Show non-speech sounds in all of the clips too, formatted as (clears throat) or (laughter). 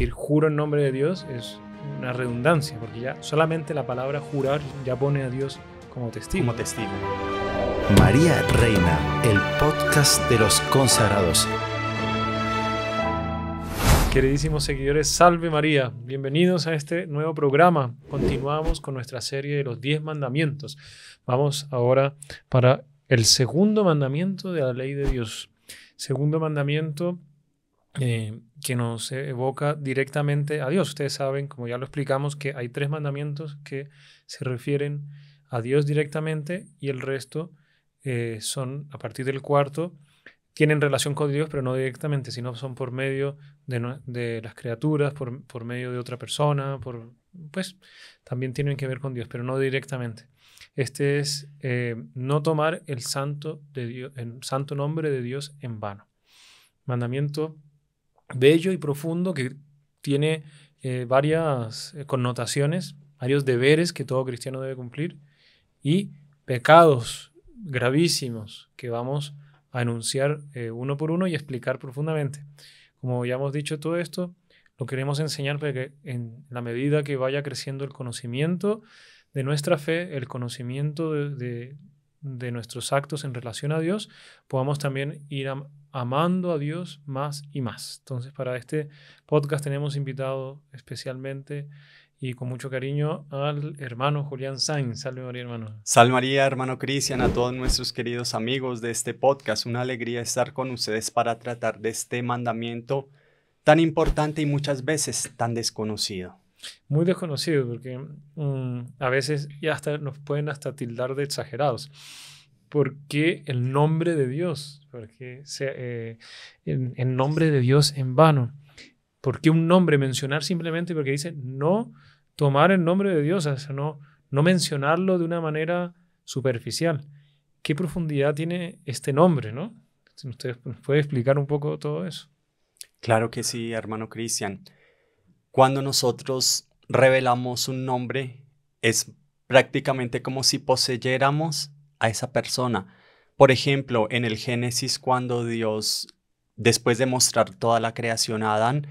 decir juro en nombre de Dios es una redundancia, porque ya solamente la palabra jurar ya pone a Dios como testigo. testigo. María Reina, el podcast de los consagrados. Queridísimos seguidores, salve María, bienvenidos a este nuevo programa. Continuamos con nuestra serie de los 10 mandamientos. Vamos ahora para el segundo mandamiento de la ley de Dios. Segundo mandamiento eh, que nos evoca directamente a Dios. Ustedes saben, como ya lo explicamos, que hay tres mandamientos que se refieren a Dios directamente y el resto eh, son, a partir del cuarto, tienen relación con Dios, pero no directamente, sino son por medio de, las criaturas, por, por, medio de otra persona, por, pues también tienen que ver con Dios, pero no directamente. Este es eh, no tomar el santo, de Dios, el santo nombre de Dios en vano. Mandamiento bello y profundo que tiene eh, varias eh, connotaciones, varios deberes que todo cristiano debe cumplir y pecados gravísimos que vamos a enunciar eh, uno por uno y explicar profundamente. Como ya hemos dicho todo esto, lo queremos enseñar para que en la medida que vaya creciendo el conocimiento de nuestra fe, el conocimiento de, de nuestros actos en relación a Dios, podamos también ir amando a Dios más y más. Entonces, para este podcast tenemos invitado especialmente y con mucho cariño al hermano Julián Sainz. Salve María, hermano. Salve María, hermano Cristian, a todos nuestros queridos amigos de este podcast. Una alegría estar con ustedes para tratar de este mandamiento tan importante y muchas veces tan desconocido muy desconocido, porque mm, a veces ya hasta nos pueden hasta tildar de exagerados. porque el nombre de Dios? ¿Por qué el, eh, nombre de Dios en vano? porque un nombre mencionar simplemente porque dice no tomar el nombre de Dios, no, no mencionarlo de una manera superficial? ¿Qué profundidad tiene este nombre, no? Si nos puede explicar un poco todo eso. Claro que sí, hermano Cristian. Cuando nosotros revelamos un nombre, es prácticamente como si poseyéramos a esa persona. Por ejemplo, en el Génesis, cuando Dios, después de mostrar toda la creación a Adán,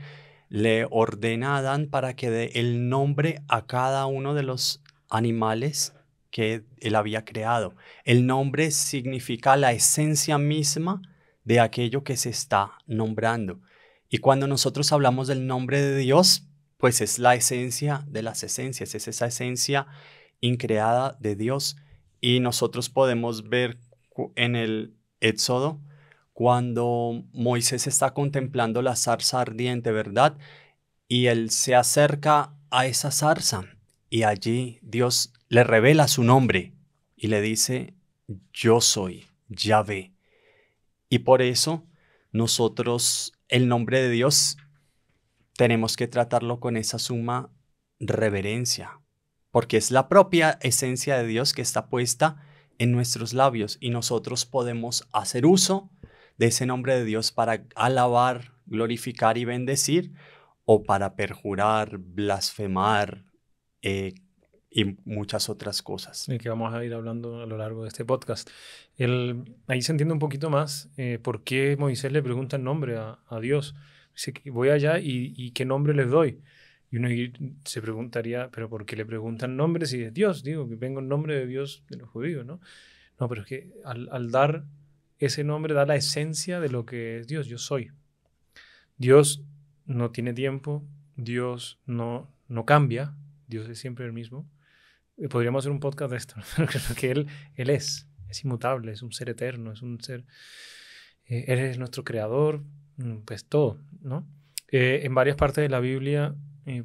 le ordena a Adán para que dé el nombre a cada uno de los animales que él había creado. El nombre significa la esencia misma de aquello que se está nombrando. Y cuando nosotros hablamos del nombre de Dios, pues es la esencia de las esencias, es esa esencia increada de Dios. Y nosotros podemos ver en el Éxodo, cuando Moisés está contemplando la zarza ardiente, ¿verdad? Y él se acerca a esa zarza y allí Dios le revela su nombre y le dice, yo soy Yahvé. Y por eso nosotros, el nombre de Dios tenemos que tratarlo con esa suma reverencia, porque es la propia esencia de Dios que está puesta en nuestros labios y nosotros podemos hacer uso de ese nombre de Dios para alabar, glorificar y bendecir o para perjurar, blasfemar eh, y muchas otras cosas. Y que vamos a ir hablando a lo largo de este podcast. ahí se entiende un poquito más eh, por qué Moisés le pregunta el nombre a, a Dios voy allá y, qué nombre les doy. Y uno se preguntaría, pero ¿por qué le preguntan nombres Y es Dios? Digo, que vengo en nombre de Dios de los judíos, ¿no? No, pero es que al, dar ese nombre da la esencia de lo que es Dios, yo soy. Dios no tiene tiempo, Dios no, no cambia, Dios es siempre el mismo. Eh, podríamos hacer un podcast de esto, (laughs) creo que él, él es, es inmutable, es un ser eterno, es un ser... Eres eh, nuestro creador, Mm, pues todo, ¿no? Eh, en varias partes de la Biblia eh,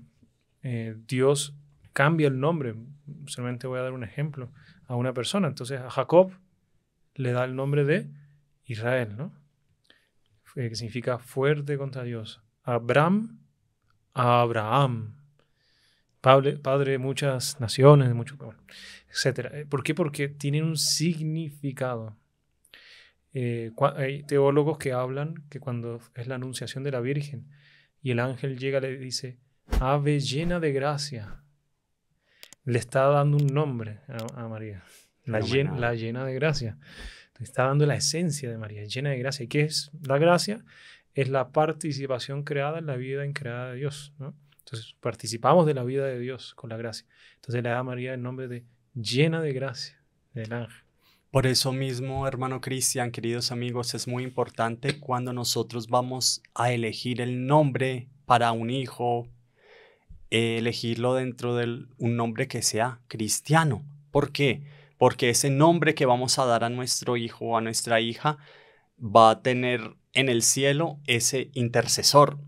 eh, Dios cambia el nombre. Solamente voy a dar un ejemplo a una persona. Entonces a Jacob le da el nombre de Israel, ¿no? que significa fuerte contra Dios. Abraham, a Abraham. Padre, de muchas naciones, etc. ¿Por qué? Porque tienen un significado. Eh, hay teólogos que hablan que cuando es la anunciación de la Virgen y el ángel llega le dice, ave llena de gracia, le está dando un nombre a, María, la, llena de gracia, le está dando la esencia de María, llena de gracia. ¿Y qué es la gracia? Es la participación creada en la vida increada de Dios. Entonces participamos de la vida de Dios con la gracia. Entonces le da a María el nombre de llena de gracia del ángel. Por eso mismo, hermano Cristian, queridos amigos, es muy importante cuando nosotros vamos a elegir el nombre para un hijo, eh, elegirlo dentro de un nombre que sea cristiano. ¿Por qué? Porque ese nombre que vamos a dar a nuestro hijo o a nuestra hija va a tener en el cielo ese intercesor.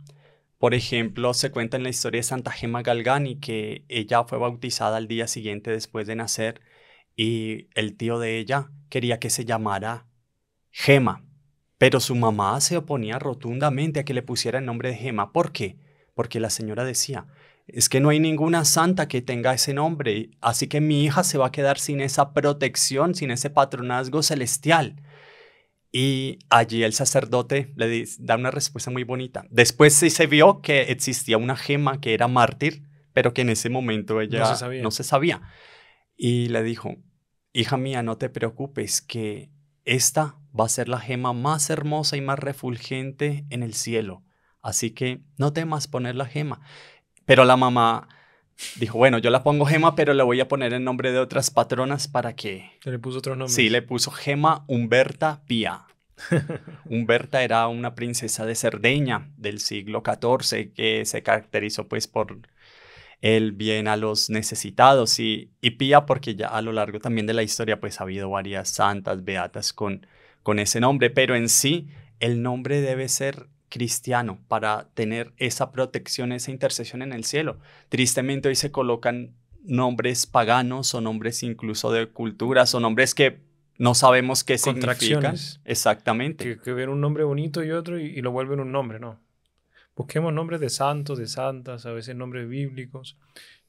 Por ejemplo, se cuenta en la historia de Santa Gema Galgani que ella fue bautizada al día siguiente después de nacer y el tío de ella quería que se llamara Gema, pero su mamá se oponía rotundamente a que le pusiera el nombre de Gema. ¿Por qué? Porque la señora decía, es que no hay ninguna santa que tenga ese nombre, así que mi hija se va a quedar sin esa protección, sin ese patronazgo celestial. Y allí el sacerdote le da una respuesta muy bonita. Después sí se vio que existía una gema que era mártir, pero que en ese momento ella no se sabía. No se sabía. Y le dijo, hija mía, no te preocupes, que esta va a ser la gema más hermosa y más refulgente en el cielo. Así que no temas poner la gema. Pero la mamá dijo, bueno, yo la pongo gema, pero le voy a poner el nombre de otras patronas para que... Le puso otro nombre. Sí, le puso gema Humberta Pía. (laughs) Humberta era una princesa de Cerdeña del siglo XIV que se caracterizó pues por el bien a los necesitados y, pía porque ya a lo largo también de la historia pues ha habido varias santas, beatas con, con ese nombre, pero en sí el nombre debe ser cristiano para tener esa protección, esa intercesión en el cielo. Tristemente hoy se colocan nombres paganos o nombres incluso de culturas o nombres que no sabemos qué significan. Exactamente. Que, que ven un nombre bonito y otro y, lo vuelven un nombre, ¿no? Busquemos nombres de santos, de santas, a veces nombres bíblicos,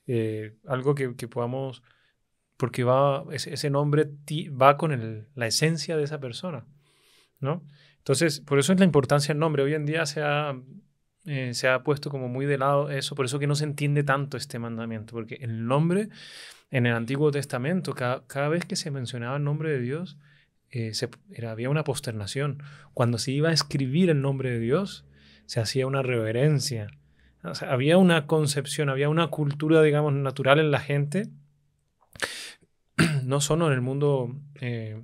eh, algo que, podamos, porque va, ese, nombre va con la esencia de esa persona, ¿no? Entonces, por eso es la importancia del nombre. Hoy en día se ha, eh, se ha puesto como muy de lado eso, por eso que no se entiende tanto este mandamiento, porque el nombre en el Antiguo Testamento, cada, vez que se mencionaba el nombre de Dios, eh, había una posternación. Cuando se iba a escribir el nombre de Dios, se hacía una reverencia. había una concepción, había una cultura, digamos, natural en la gente, (clears throat) no solo en el mundo eh,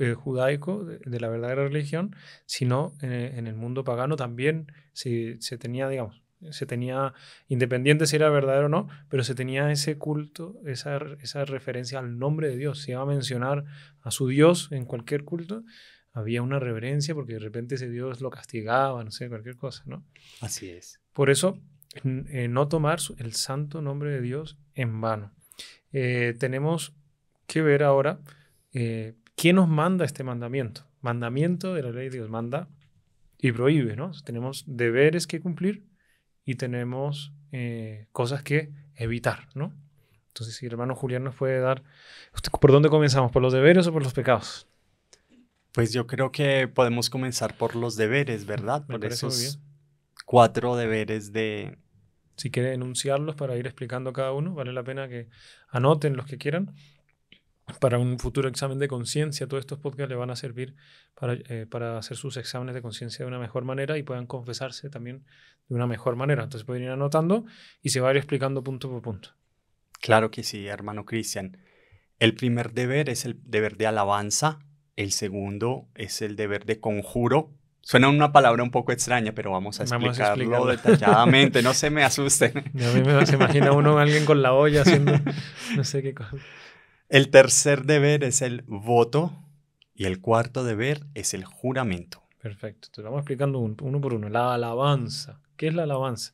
eh, judaico de, la verdadera religión, sino eh, en, el mundo pagano también se, tenía, digamos, se tenía, independiente si era verdadero o no, pero se tenía ese culto, esa, esa referencia al nombre de Dios. Se iba a mencionar a su Dios en cualquier culto, había una reverencia porque de repente ese Dios lo castigaba, no sé, cualquier cosa, ¿no? Así es. Por eso, eh, no tomar el santo nombre de Dios en vano. Eh, tenemos que ver ahora eh, quién nos manda este mandamiento. Mandamiento de la ley de Dios, manda y prohíbe, ¿no? Tenemos deberes que cumplir y tenemos cosas que evitar, ¿no? Entonces, si el hermano Julián nos puede dar, ¿por dónde comenzamos? ¿Por los deberes o por los pecados? Pues yo creo que podemos comenzar por los deberes, ¿verdad? por esos cuatro deberes de... Si quiere enunciarlos para ir explicando cada uno, vale la pena que anoten los que quieran. Para un futuro examen de conciencia, todos estos podcasts le van a servir para, eh, para hacer sus exámenes de conciencia de una mejor manera y puedan confesarse también de una mejor manera. Entonces pueden ir anotando y se va a ir explicando punto por punto. Claro que sí, hermano Cristian. El primer deber es el deber de alabanza el segundo es el deber de conjuro. Suena una palabra un poco extraña, pero vamos a explicarlo, detalladamente. No se me (laughs) asusten. a mí me se imagina uno alguien con la olla haciendo no sé qué cosa. El tercer deber es el voto y el cuarto deber es el juramento. Perfecto. Te vamos explicando uno por uno. La alabanza. ¿Qué es la alabanza?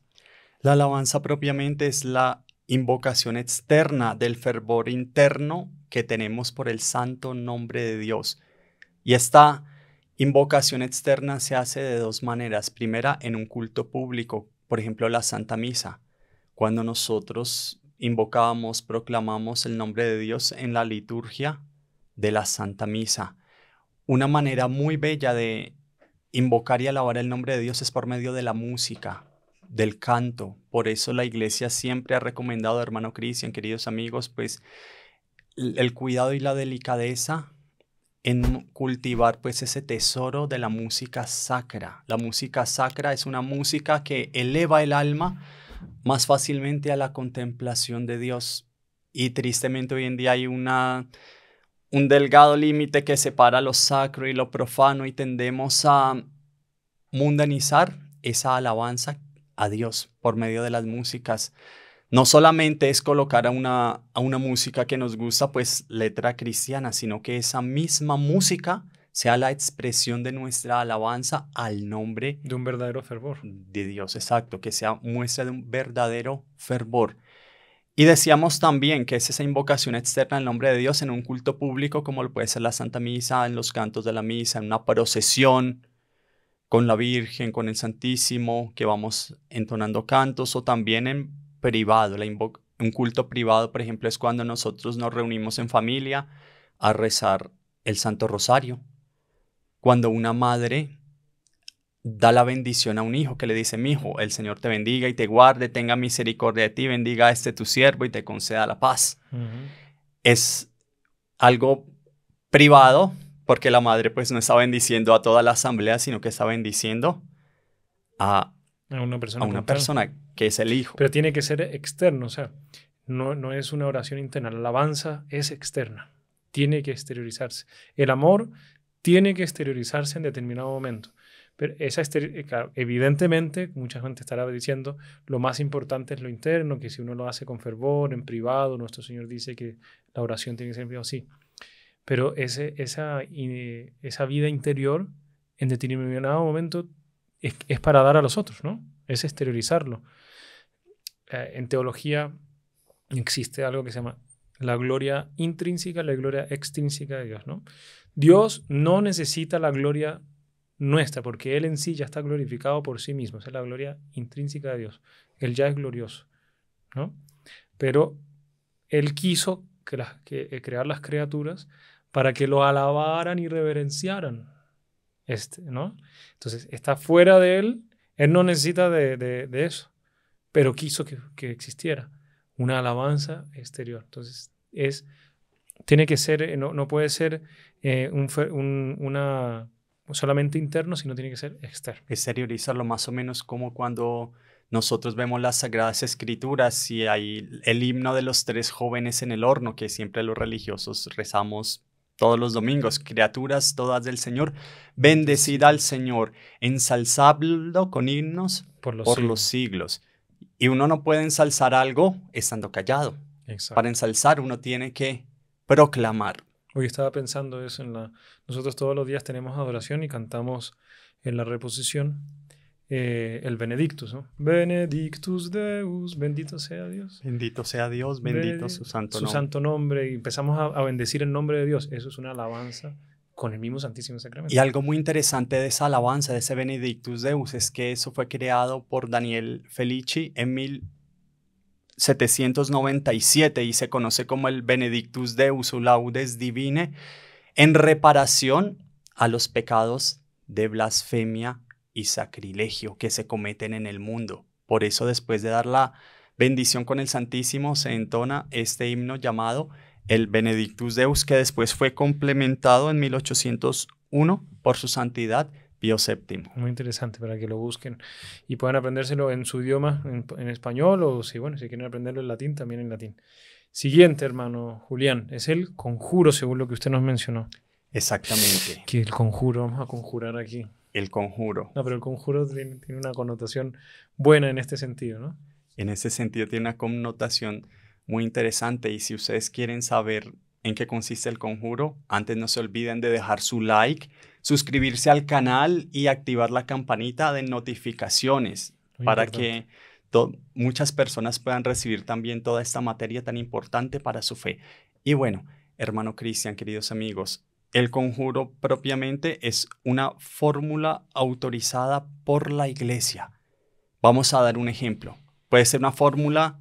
La alabanza propiamente es la invocación externa del fervor interno que tenemos por el santo nombre de Dios. Y esta invocación externa se hace de dos maneras. Primera, en un culto público, por ejemplo, la Santa Misa, cuando nosotros invocamos, proclamamos el nombre de Dios en la liturgia de la Santa Misa. Una manera muy bella de invocar y alabar el nombre de Dios es por medio de la música, del canto. Por eso la iglesia siempre ha recomendado, hermano Cristian, queridos amigos, pues el cuidado y la delicadeza en cultivar pues ese tesoro de la música sacra. La música sacra es una música que eleva el alma más fácilmente a la contemplación de Dios. Y tristemente hoy en día hay una, un delgado límite que separa lo sacro y lo profano y tendemos a mundanizar esa alabanza a Dios por medio de las músicas no solamente es colocar a una, a una música que nos gusta, pues letra cristiana, sino que esa misma música sea la expresión de nuestra alabanza al nombre de un verdadero fervor. De Dios, exacto, que sea muestra de un verdadero fervor. Y decíamos también que es esa invocación externa al nombre de Dios en un culto público, como lo puede ser la Santa Misa, en los cantos de la misa, en una procesión con la Virgen, con el Santísimo, que vamos entonando cantos, o también en privado, la un culto privado, por ejemplo, es cuando nosotros nos reunimos en familia a rezar el Santo Rosario. Cuando una madre da la bendición a un hijo que le dice, mi hijo, el Señor te bendiga y te guarde, tenga misericordia de ti, bendiga a este tu siervo y te conceda la paz. Es algo privado porque la madre pues no está bendiciendo a toda la asamblea, sino que está bendiciendo a a una persona. una persona que es el hijo. Pero tiene que ser externo, o sea, no, es una oración interna, la alabanza es externa, tiene que exteriorizarse. El amor tiene que exteriorizarse en determinado momento. Pero esa eh, evidentemente, mucha gente estará diciendo, lo más importante es lo interno, que si uno lo hace con fervor, en privado, nuestro Señor dice que la oración tiene que ser en sí. Pero ese, esa, eh, esa vida interior, en determinado momento, es, para dar a los otros, ¿no? Es exteriorizarlo. Eh, en teología existe algo que se llama la gloria intrínseca, la gloria extrínseca de Dios, ¿no? Dios no necesita la gloria nuestra, porque Él en sí ya está glorificado por sí mismo. es la gloria intrínseca de Dios. Él ya es glorioso, ¿no? Pero Él quiso que eh, crear las criaturas para que lo alabaran y reverenciaran, este, ¿no? Entonces, está fuera de él, él no necesita de, eso, pero quiso que, existiera una alabanza exterior. Entonces, es, tiene que ser, eh, no, puede ser eh, una, solamente interno, sino tiene que ser externo. Exteriorizarlo más o menos como cuando nosotros vemos las Sagradas Escrituras y hay el himno de los tres jóvenes en el horno, que siempre los religiosos rezamos todos los domingos, criaturas todas del Señor, bendecida al Señor, ensalzado con himnos por los, siglos. Y uno no puede ensalzar algo estando callado. Para ensalzar uno tiene que proclamar. Hoy estaba pensando eso en la... Nosotros todos los días tenemos adoración y cantamos en la reposición eh, el Benedictus, ¿no? Benedictus Deus, bendito sea Dios. Bendito sea Dios, bendito su santo nombre. Su santo nombre, y empezamos a, bendecir el nombre de Dios. Eso es una alabanza con el mismo Santísimo Sacramento. Y algo muy interesante de esa alabanza, de ese Benedictus Deus, es que eso fue creado por Daniel Felici en 1797 y se conoce como el Benedictus Deus o Laudes Divine en reparación a los pecados de blasfemia y sacrilegio que se cometen en el mundo. Por eso después de dar la bendición con el Santísimo se entona este himno llamado el Benedictus Deus, que después fue complementado en 1801 por su santidad Pío VII. Muy interesante para que lo busquen y puedan aprendérselo en su idioma, en, español o si, bueno, si quieren aprenderlo en latín, también en latín. Siguiente, hermano Julián, es el conjuro, según lo que usted nos mencionó. Exactamente. Que el conjuro, vamos a conjurar aquí. El conjuro. No, pero el conjuro tiene, una connotación buena en este sentido, ¿no? En ese sentido tiene una connotación muy interesante y si ustedes quieren saber en qué consiste el conjuro, antes no se olviden de dejar su like, suscribirse al canal y activar la campanita de notificaciones para que muchas personas puedan recibir también toda esta materia tan importante para su fe. Y bueno, hermano Cristian, queridos amigos, el conjuro propiamente es una fórmula autorizada por la iglesia. Vamos a dar un ejemplo. Puede ser una fórmula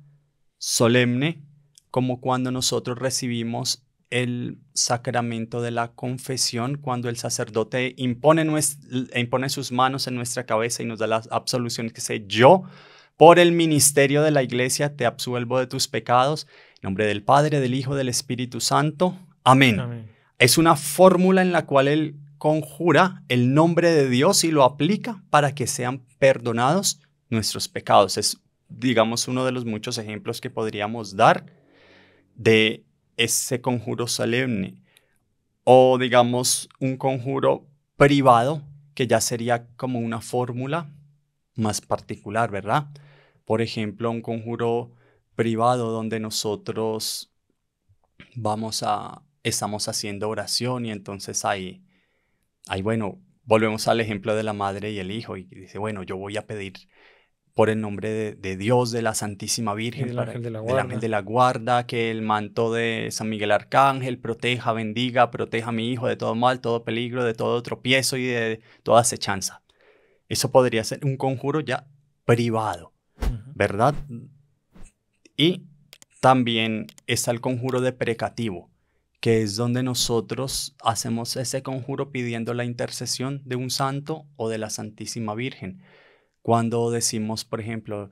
solemne, como cuando nosotros recibimos el sacramento de la confesión, cuando el sacerdote impone, impone sus manos en nuestra cabeza y nos da la absolución que sé yo, por el ministerio de la iglesia, te absuelvo de tus pecados. En nombre del Padre, del Hijo, del Espíritu Santo. Amén. Es una fórmula en la cual él conjura el nombre de Dios y lo aplica para que sean perdonados nuestros pecados. Es, digamos, uno de los muchos ejemplos que podríamos dar de ese conjuro solemne o, digamos, un conjuro privado que ya sería como una fórmula más particular, ¿verdad? Por ejemplo, un conjuro privado donde nosotros vamos a, estamos haciendo oración y entonces ahí, ahí bueno, volvemos al ejemplo de la madre y el hijo y dice, bueno, yo voy a pedir por el nombre de, Dios, de la Santísima Virgen, del, ángel de la guarda, que el manto de San Miguel Arcángel proteja, bendiga, proteja a mi hijo de todo mal, todo peligro, de todo tropiezo y de toda acechanza. Eso podría ser un conjuro ya privado, ¿verdad? Y también está el conjuro de precativo que es donde nosotros hacemos ese conjuro pidiendo la intercesión de un santo o de la Santísima Virgen. Cuando decimos, por ejemplo,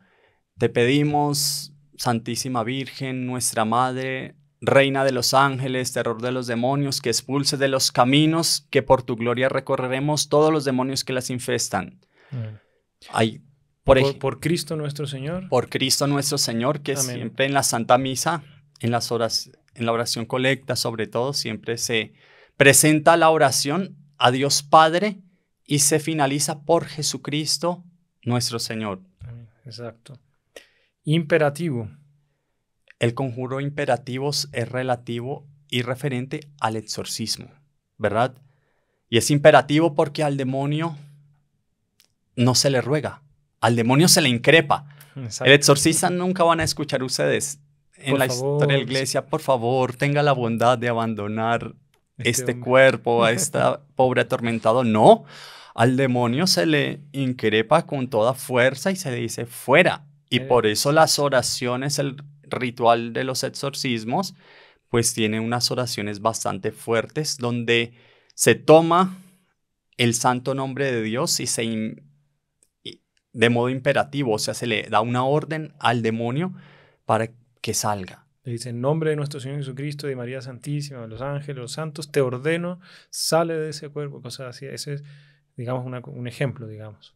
te pedimos, Santísima Virgen, nuestra Madre, Reina de los ángeles, terror de los demonios, que expulse de los caminos que por tu gloria recorreremos todos los demonios que las infestan. por, por, Cristo nuestro Señor. Por Cristo nuestro Señor, que es siempre en la Santa Misa, en las horas, en la oración colecta sobre todo, siempre se presenta la oración a Dios Padre y se finaliza por Jesucristo nuestro Señor. Exacto. Imperativo. El conjuro imperativos es relativo y referente al exorcismo, ¿verdad? Y es imperativo porque al demonio no se le ruega, al demonio se le increpa. El exorcista nunca van a escuchar ustedes en la historia la iglesia, por favor, tenga la bondad de abandonar este, este cuerpo, a (laughs) este pobre atormentado. No, al demonio se le increpa con toda fuerza y se le dice fuera. Y por eso las oraciones, el ritual de los exorcismos, pues tiene unas oraciones bastante fuertes donde se toma el santo nombre de Dios y se de modo imperativo, o sea, se le da una orden al demonio para que salga. Le dice, en nombre de nuestro Señor Jesucristo, de María Santísima, de los ángeles, los santos, te ordeno, sale de ese cuerpo, cosas así. Ese es, digamos, un ejemplo, digamos.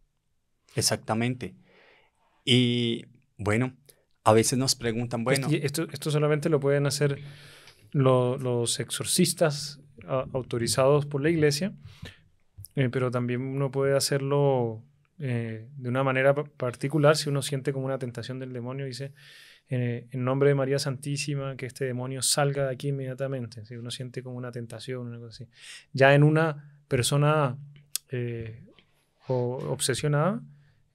Exactamente. Y bueno, a veces nos preguntan, bueno... Esto, esto solamente lo pueden hacer los exorcistas autorizados por la iglesia, eh, pero también uno puede hacerlo eh, de una manera particular si uno siente como una tentación del demonio y dice eh, en nombre de María Santísima, que este demonio salga de aquí inmediatamente. si Uno siente como una tentación, una cosa así. Ya en una persona eh, obsesionada,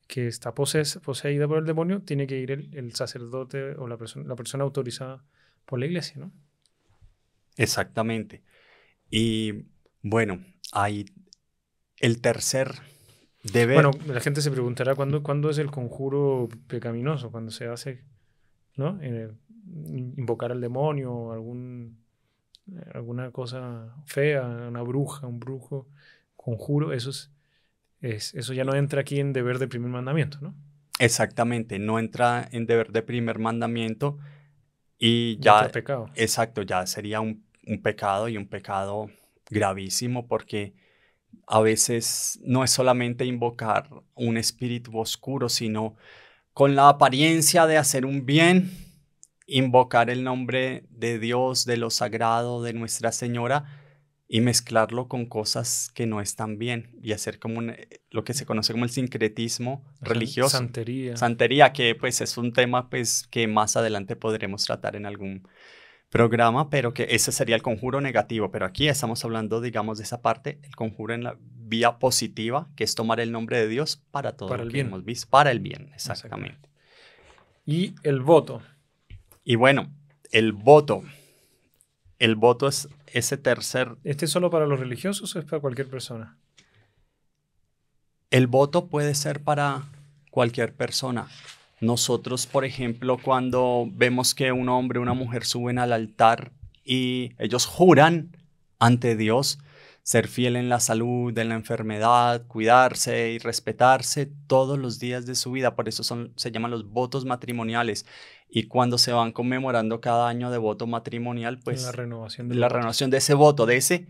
que está poseída por el demonio, tiene que ir el, sacerdote o la, persona, la persona autorizada por la iglesia, ¿no? Exactamente. Y bueno, hay el tercer deber. Bueno, la gente se preguntará cuándo, cuándo es el conjuro pecaminoso, cuando se hace ¿no? Eh, invocar al demonio, algún, alguna cosa fea, una bruja, un brujo, conjuro, eso, es, eso ya no entra aquí en deber de primer mandamiento, ¿no? Exactamente, no entra en deber de primer mandamiento y ya... pecado. Exacto, ya sería un, un pecado y un pecado gravísimo porque a veces no es solamente invocar un espíritu oscuro, sino con la apariencia de hacer un bien, invocar el nombre de Dios, de lo sagrado, de Nuestra Señora, y mezclarlo con cosas que no están bien y hacer como eh, lo que se conoce como el sincretismo religioso. Santería. Santería, que pues es un tema pues que más adelante podremos tratar en algún programa, pero que ese sería el conjuro negativo, pero aquí estamos hablando digamos de esa parte, el conjuro en la vía positiva, que es tomar el nombre de Dios para todo el bien. hemos visto, para el bien, exactamente. Y el voto. Y bueno, el voto. El voto es ese tercer... ¿Este es solo para los religiosos o es para cualquier persona? El voto puede ser para cualquier persona. Nosotros, por ejemplo, cuando vemos que un hombre o una mujer suben al altar y ellos juran ante Dios, ser fiel en la salud, en la enfermedad, cuidarse y respetarse todos los días de su vida. Por eso son, se llaman los votos matrimoniales. Y cuando se van conmemorando cada año de voto matrimonial, pues... La renovación de, renovación de ese voto, de ese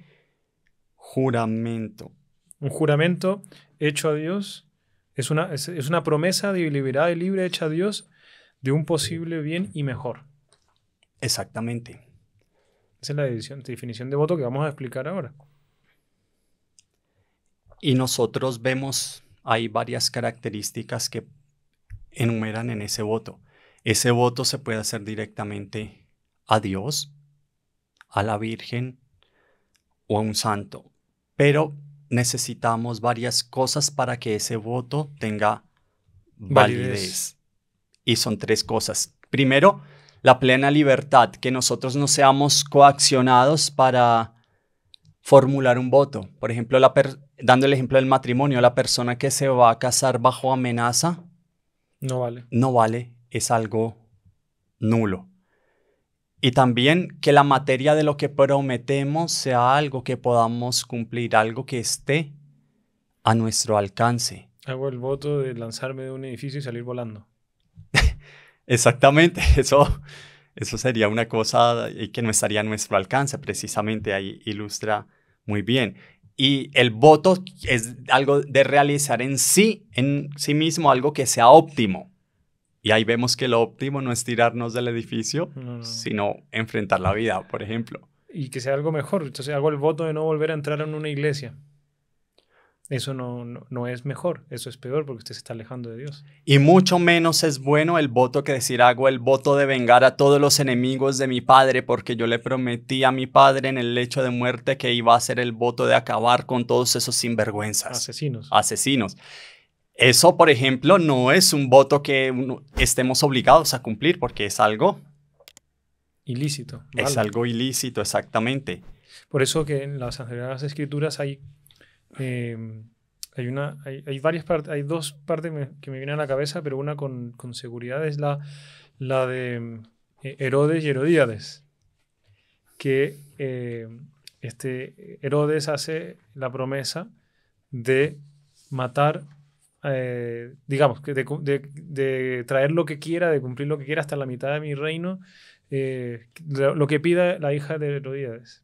juramento. Un juramento hecho a Dios es una, es, una promesa de y libre hecha a Dios de un posible bien y mejor. Exactamente. Esa es la definición de voto que vamos a explicar ahora. Y nosotros vemos, hay varias características que enumeran en ese voto. Ese voto se puede hacer directamente a Dios, a la Virgen o a un santo. Pero necesitamos varias cosas para que ese voto tenga validez. Y son tres cosas. Primero, la plena libertad, que nosotros no seamos coaccionados para formular un voto. Por ejemplo, la, persona dando el ejemplo del matrimonio, la persona que se va a casar bajo amenaza no vale. No vale, es algo nulo. Y también que la materia de lo que prometemos sea algo que podamos cumplir, algo que esté a nuestro alcance. Hago el voto de lanzarme de un edificio y salir volando. (laughs) Exactamente, (laughs) eso, eso sería una cosa que no estaría a nuestro alcance, precisamente ahí ilustra muy bien y el voto es algo de realizar en sí, en sí mismo, algo que sea óptimo. Y ahí vemos que lo óptimo no es tirarnos del edificio, sino enfrentar la vida, por ejemplo. Y que sea algo mejor. Entonces hago el voto de no volver a entrar en una iglesia. Eso no, no, es mejor, eso es peor porque usted se está alejando de Dios. Y mucho menos es bueno el voto que decir hago, el voto de vengar a todos los enemigos de mi padre, porque yo le prometí a mi padre en el lecho de muerte que iba a ser el voto de acabar con todos esos sinvergüenzas. Asesinos. Asesinos. Eso, por ejemplo, no es un voto que estemos obligados a cumplir porque es algo... Ilícito. Es algo ilícito, exactamente. Por eso que en las Sagradas Escrituras hay Em, hay, una, hay, varias partes, hay dos partes que me vienen a la cabeza, pero una con, seguridad es la, la de em, eh, Herodes y Herodíades, que em, este Herodes hace la promesa de matar, eh, digamos, de, de, traer lo que quiera, de cumplir lo que quiera hasta la mitad de mi reino, eh, lo que pida la hija de Herodíades.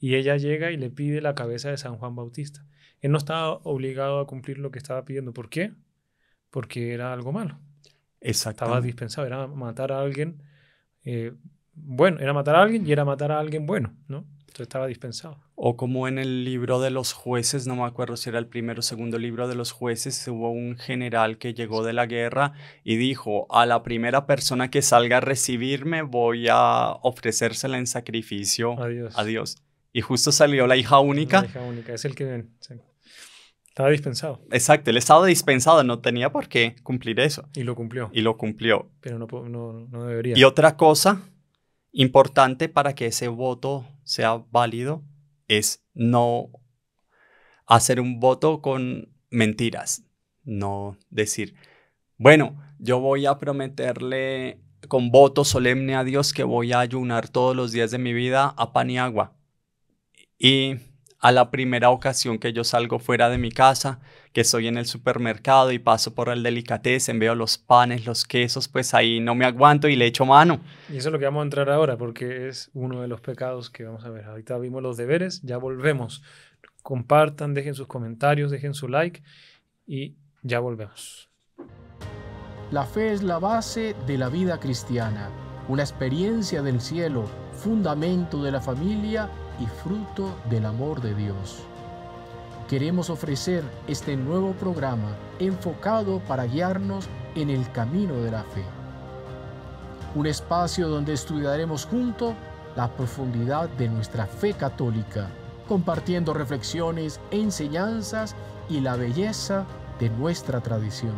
Y ella llega y le pide la cabeza de San Juan Bautista. Él no estaba obligado a cumplir lo que estaba pidiendo. ¿Por qué? Porque era algo malo. Estaba dispensado, era matar a alguien. Eh, bueno, era matar a alguien y era matar a alguien bueno, ¿no? Entonces estaba dispensado. O como en el libro de los jueces, no me acuerdo si era el primero o segundo libro de los jueces, hubo un general que llegó de la guerra y dijo, a la primera persona que salga a recibirme voy a ofrecérsela en sacrificio Adiós. a Dios. Y justo salió la hija única. La hija única, es el que ven. Estaba dispensado. Exacto, el estado dispensado, no tenía por qué cumplir eso. Y lo cumplió. Y lo cumplió. Pero no, no debería. Y otra cosa importante para que ese voto sea válido es no hacer un voto con mentiras. No decir, bueno, yo voy a prometerle con voto solemne a Dios que voy a ayunar todos los días de mi vida a pan y agua. Y a la primera ocasión que yo salgo fuera de mi casa, que soy en el supermercado y paso por el delicatessen, veo los panes, los quesos, pues ahí no me aguanto y le echo mano. Y eso es lo que vamos a entrar ahora, porque es uno de los pecados que vamos a ver. Ahorita vimos los deberes, ya volvemos. Compartan, dejen sus comentarios, dejen su like y ya volvemos. La fe es la base de la vida cristiana, una experiencia del cielo, fundamento de la familia y fruto del amor de Dios. Queremos ofrecer este nuevo programa enfocado para guiarnos en el camino de la fe. Un espacio donde estudiaremos juntos la profundidad de nuestra fe católica, compartiendo reflexiones enseñanzas y la belleza de nuestra tradición.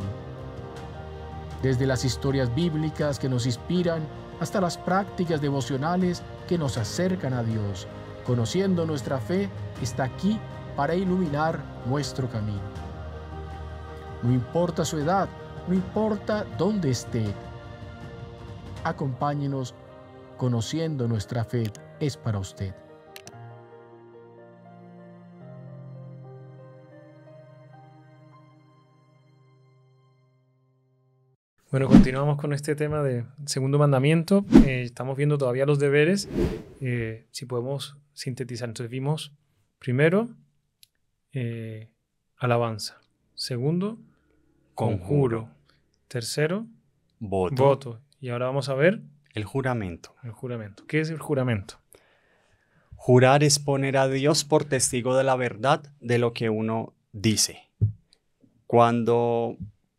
Desde las historias bíblicas que nos inspiran hasta las prácticas devocionales que nos acercan a Dios, conociendo nuestra fe, está aquí para iluminar nuestro camino. No importa su edad, no importa dónde esté. Acompáñenos conociendo nuestra fe, es para usted. Bueno, continuamos con este tema de segundo mandamiento. Eh, estamos viendo todavía los deberes. Eh, si podemos sintetizar. Entonces vimos primero eh, alabanza, segundo conjuro, tercero voto. Y ahora vamos a ver el juramento. El juramento. ¿Qué es el juramento? Jurar es poner a Dios por testigo de la verdad de lo que uno dice. Cuando,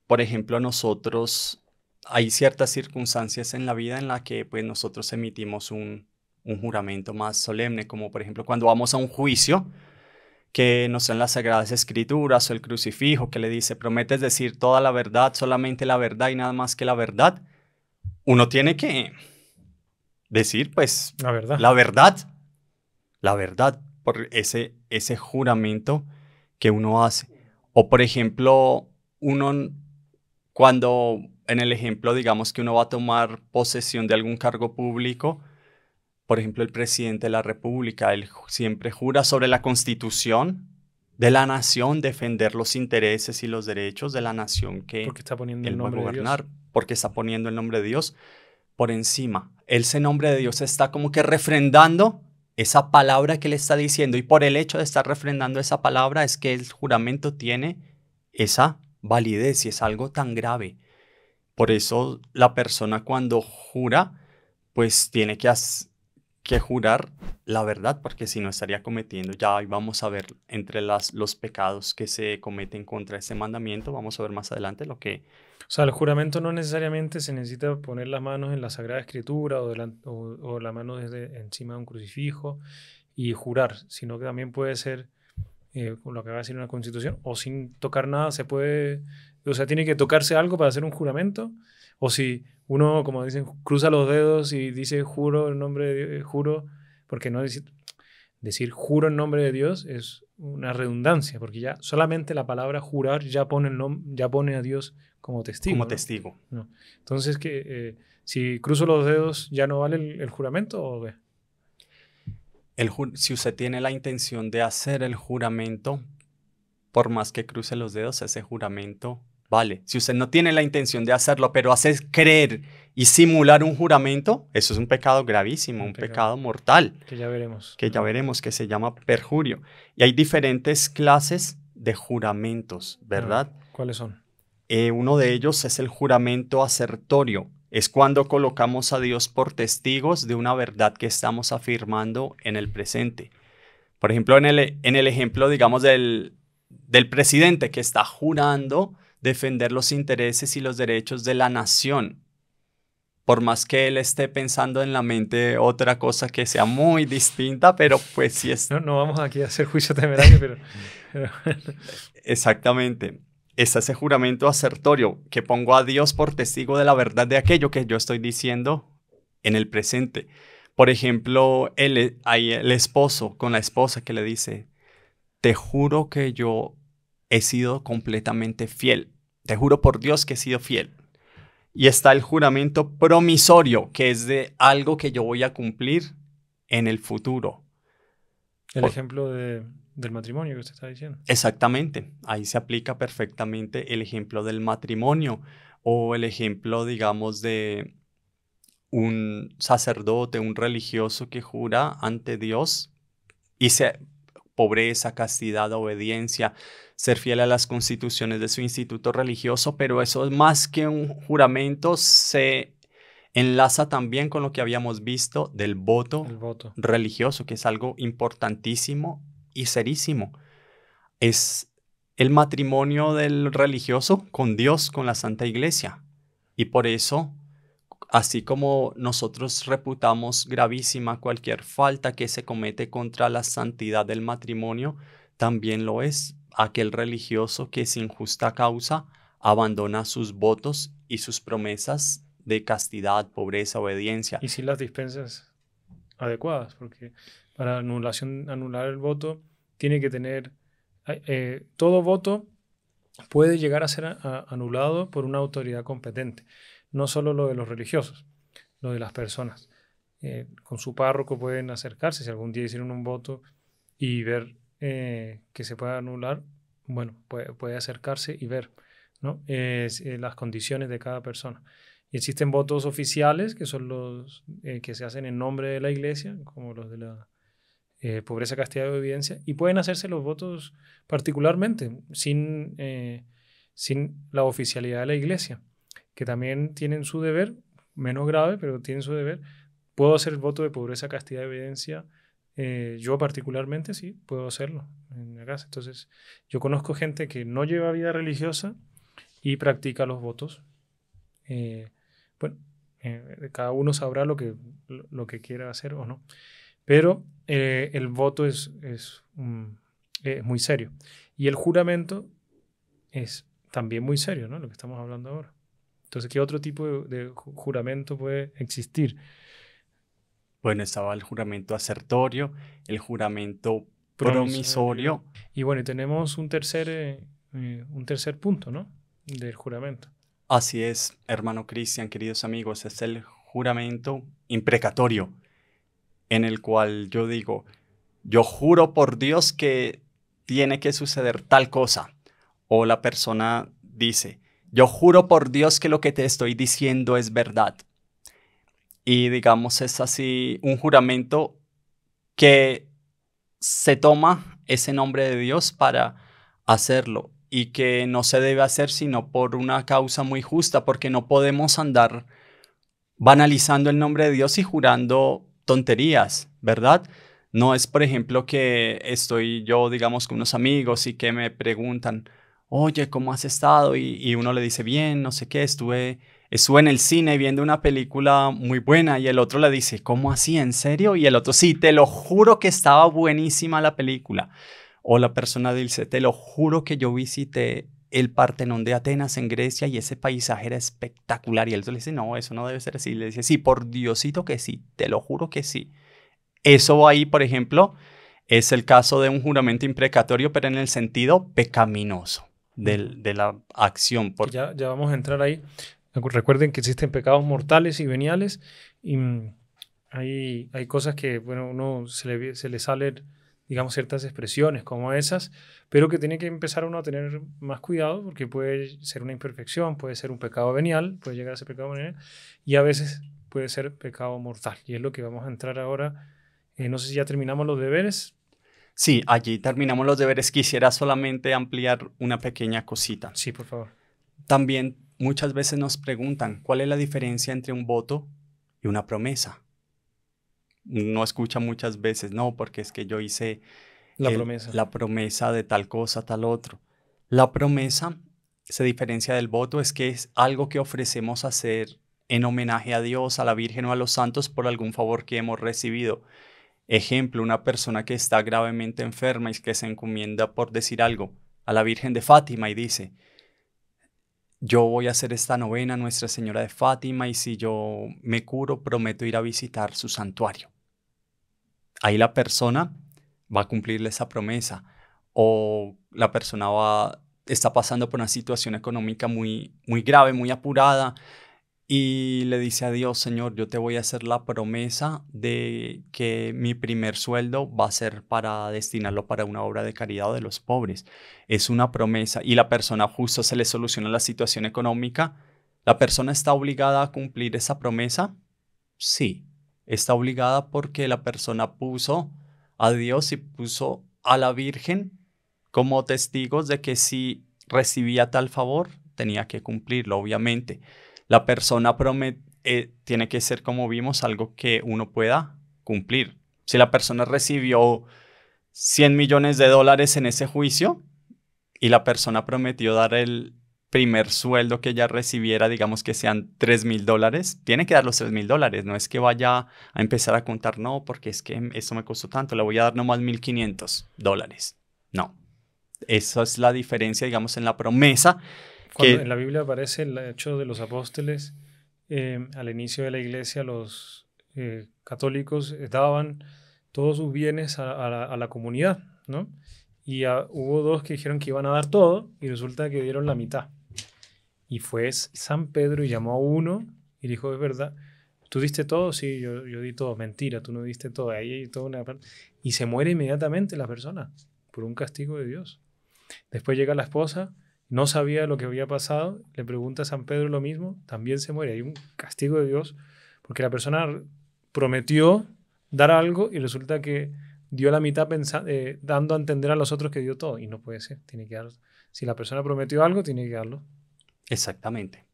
por ejemplo, nosotros hay ciertas circunstancias en la vida en las que pues nosotros emitimos un un juramento más solemne, como por ejemplo cuando vamos a un juicio, que no son las Sagradas Escrituras o el crucifijo que le dice, prometes decir toda la verdad, solamente la verdad y nada más que la verdad, uno tiene que decir pues la verdad, la verdad, la verdad por ese, ese juramento que uno hace. O por ejemplo, uno cuando en el ejemplo digamos que uno va a tomar posesión de algún cargo público, por ejemplo, el presidente de la República, él siempre jura sobre la constitución de la nación, defender los intereses y los derechos de la nación que está poniendo él el nombre va a gobernar, porque está poniendo el nombre de Dios por encima. Ese nombre de Dios está como que refrendando esa palabra que le está diciendo y por el hecho de estar refrendando esa palabra es que el juramento tiene esa validez y es algo tan grave. Por eso la persona cuando jura, pues tiene que que jurar la verdad, porque si no estaría cometiendo, ya vamos a ver entre las, los pecados que se cometen contra ese mandamiento, vamos a ver más adelante lo que... O sea, el juramento no necesariamente se necesita poner las manos en la Sagrada Escritura o, la, o, la mano desde encima de un crucifijo y jurar, sino que también puede ser eh, con lo que va a decir una constitución o sin tocar nada se puede, o sea, tiene que tocarse algo para hacer un juramento o si uno, como dicen, cruza los dedos y dice juro en nombre de Dios, juro, porque no decir, decir juro en nombre de Dios es una redundancia, porque ya solamente la palabra jurar ya pone, ya pone a Dios como testigo. Como testigo. Entonces, que eh, si cruzo los dedos, ¿ya no vale el, juramento o El si usted tiene la intención de hacer el juramento, por más que cruce los dedos, ese juramento Vale, si usted no tiene la intención de hacerlo, pero hace creer y simular un juramento, eso es un pecado gravísimo, un, pecado, mortal. Que ya veremos. Que ya veremos, que se llama perjurio. Y hay diferentes clases de juramentos, ¿verdad? ¿Cuáles son? Eh, uno de ellos es el juramento acertorio. Es cuando colocamos a Dios por testigos de una verdad que estamos afirmando en el presente. Por ejemplo, en el, ejemplo, digamos, del presidente que está jurando defender los intereses y los derechos de la nación, por más que él esté pensando en la mente otra cosa que sea muy distinta, pero pues si es... No, no vamos aquí a hacer juicio temerario, (laughs) pero... Exactamente. Es ese juramento acertorio que pongo a Dios por testigo de la verdad de aquello que yo estoy diciendo en el presente. Por ejemplo, el, hay el esposo con la esposa que le dice, te juro que yo he sido completamente fiel. Te juro por Dios que he sido fiel. Y está el juramento promisorio, que es de algo que yo voy a cumplir en el futuro. El ejemplo del matrimonio que usted está diciendo. Exactamente, ahí se aplica perfectamente el ejemplo del matrimonio o el ejemplo, digamos, de un sacerdote, un religioso que jura ante Dios y se pobreza, castidad, obediencia, ser fiel a las constituciones de su instituto religioso, pero eso es más que un juramento, se enlaza también con lo que habíamos visto del voto, voto. religioso, que es algo importantísimo y serísimo. Es el matrimonio del religioso con Dios, con la Santa Iglesia. Y por eso Así como nosotros reputamos gravísima cualquier falta que se comete contra la santidad del matrimonio, también lo es aquel religioso que sin justa causa abandona sus votos y sus promesas de castidad, pobreza, obediencia. Y sin las dispensas adecuadas, porque para anulación, anular el voto tiene que tener eh, todo voto puede llegar a ser anulado por una autoridad competente no solo lo de los religiosos, lo de las personas. Eh, con su párroco pueden acercarse si algún día hicieron un voto y ver eh, que se puede anular, bueno, puede, acercarse y ver ¿no? Eh, las condiciones de cada persona. Y existen votos oficiales, que son los que se hacen en nombre de la iglesia, como los de la pobreza, castidad de obediencia, y pueden hacerse los votos particularmente, sin, sin la oficialidad de la iglesia que también tienen su deber, menos grave, pero tienen su deber. Puedo hacer el voto de pobreza, castidad, evidencia. Eh, yo particularmente sí, puedo hacerlo en la casa. Entonces, yo conozco gente que no lleva vida religiosa y practica los votos. Eh, bueno, eh, cada uno sabrá lo que, lo que quiera hacer o no. Pero el voto es, muy serio. Y el juramento es también muy serio, ¿no? Lo que estamos hablando ahora. Entonces, ¿qué otro tipo de, juramento puede existir? Bueno, estaba el juramento acertorio, el juramento promisorio. Y bueno, tenemos un tercer, eh, eh, un tercer punto, ¿no? Del juramento. Así es, hermano Cristian, queridos amigos, es el juramento imprecatorio, en el cual yo digo, yo juro por Dios que tiene que suceder tal cosa. O la persona dice, yo juro por Dios que lo que te estoy diciendo es verdad. Y digamos, es así un juramento que se toma ese nombre de Dios para hacerlo y que no se debe hacer sino por una causa muy justa, porque no podemos andar banalizando el nombre de Dios y jurando tonterías, ¿verdad? No es, por ejemplo, que estoy yo, digamos, con unos amigos y que me preguntan, oye, ¿cómo has estado? Y, uno le dice, bien, no sé qué, estuve, estuve en el cine viendo una película muy buena y el otro le dice, ¿cómo así? ¿En serio? Y el otro, sí, te lo juro que estaba buenísima la película. O la persona dice, te lo juro que yo visité el Partenón de Atenas en Grecia y ese paisaje era espectacular. Y él le dice, no, eso no debe ser así. le dice, sí, por Diosito que sí, te lo juro que sí. Eso ahí, por ejemplo, es el caso de un juramento imprecatorio, pero en el sentido pecaminoso de la acción. Por... Ya, ya vamos a entrar ahí. Recuerden que existen pecados mortales y veniales y mm, hay, hay cosas que, bueno, uno se le, se salen, digamos, ciertas expresiones como esas, pero que tiene que empezar uno a tener más cuidado porque puede ser una imperfección, puede ser un pecado venial, puede llegar a ser pecado venial y a veces puede ser pecado mortal. Y es lo que vamos a entrar ahora. Eh, no sé si ya terminamos los deberes. Sí, allí terminamos los deberes. Quisiera solamente ampliar una pequeña cosita. Sí, por favor. También muchas veces nos preguntan cuál es la diferencia entre un voto y una promesa. No escucha muchas veces, no, porque es que yo hice la, promesa. promesa de tal cosa, tal otro. La promesa se diferencia del voto es que es algo que ofrecemos hacer en homenaje a Dios, a la Virgen o a los santos por algún favor que hemos recibido. Ejemplo, una persona que está gravemente enferma y que se encomienda por decir algo a la Virgen de Fátima y dice, yo voy a hacer esta novena a Nuestra Señora de Fátima y si yo me curo prometo ir a visitar su santuario. Ahí la persona va a cumplirle esa promesa o la persona va está pasando por una situación económica muy muy grave, muy apurada y le dice a Dios, Señor, yo te voy a hacer la promesa de que mi primer sueldo va a ser para destinarlo para una obra de caridad de los pobres. Es una promesa y la persona justo se le soluciona la situación económica. ¿La persona está obligada a cumplir esa promesa? Sí, está obligada porque la persona puso a Dios y puso a la Virgen como testigos de que si recibía tal favor, tenía que cumplirlo, obviamente la persona promete, eh, tiene que ser, como vimos, algo que uno pueda cumplir. Si la persona recibió 100 millones de dólares en ese juicio y la persona prometió dar el primer sueldo que ella recibiera, digamos que sean 3 mil dólares, tiene que dar los 3 mil dólares. No es que vaya a empezar a contar, no, porque es que eso me costó tanto, le voy a dar nomás 1.500 dólares. No. Esa es la diferencia, digamos, en la promesa en la Biblia aparece el hecho de los apóstoles, em, al inicio de la iglesia los eh, católicos daban todos sus bienes a, la, comunidad, ¿no? Y hubo dos que dijeron que iban a dar todo y resulta que dieron la mitad. Y fue San Pedro y llamó a uno y dijo, es verdad, ¿tú diste todo? Sí, yo, di todo. Mentira, tú no diste todo. Ahí hay una... Y se muere inmediatamente la persona por un castigo de Dios. Después llega la esposa no sabía lo que había pasado, le pregunta a San Pedro lo mismo, también se muere. Hay un castigo de Dios, porque la persona prometió dar algo y resulta que dio la mitad eh, dando a entender a los otros que dio todo. Y no puede ser, tiene que dar. Si la persona prometió algo, tiene que darlo. Exactamente.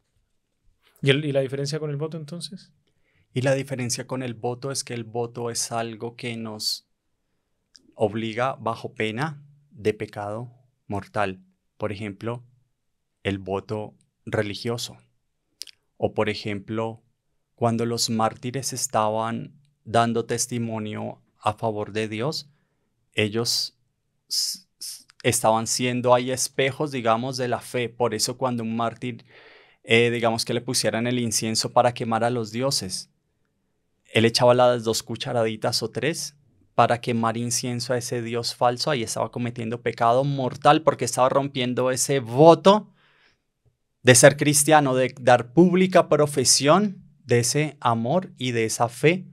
¿Y la diferencia con el voto entonces? Y la diferencia con el voto es que el voto es algo que nos obliga bajo pena de pecado mortal por ejemplo, el voto religioso. O, por ejemplo, cuando los mártires estaban dando testimonio a favor de Dios, ellos estaban siendo ahí espejos, digamos, de la fe. Por eso cuando un mártir, eh, digamos que le pusieran el incienso para quemar a los dioses, él echaba las dos cucharaditas o tres para quemar incienso a ese dios falso, ahí estaba cometiendo pecado mortal porque estaba rompiendo ese voto de ser cristiano, de dar pública profesión de ese amor y de esa fe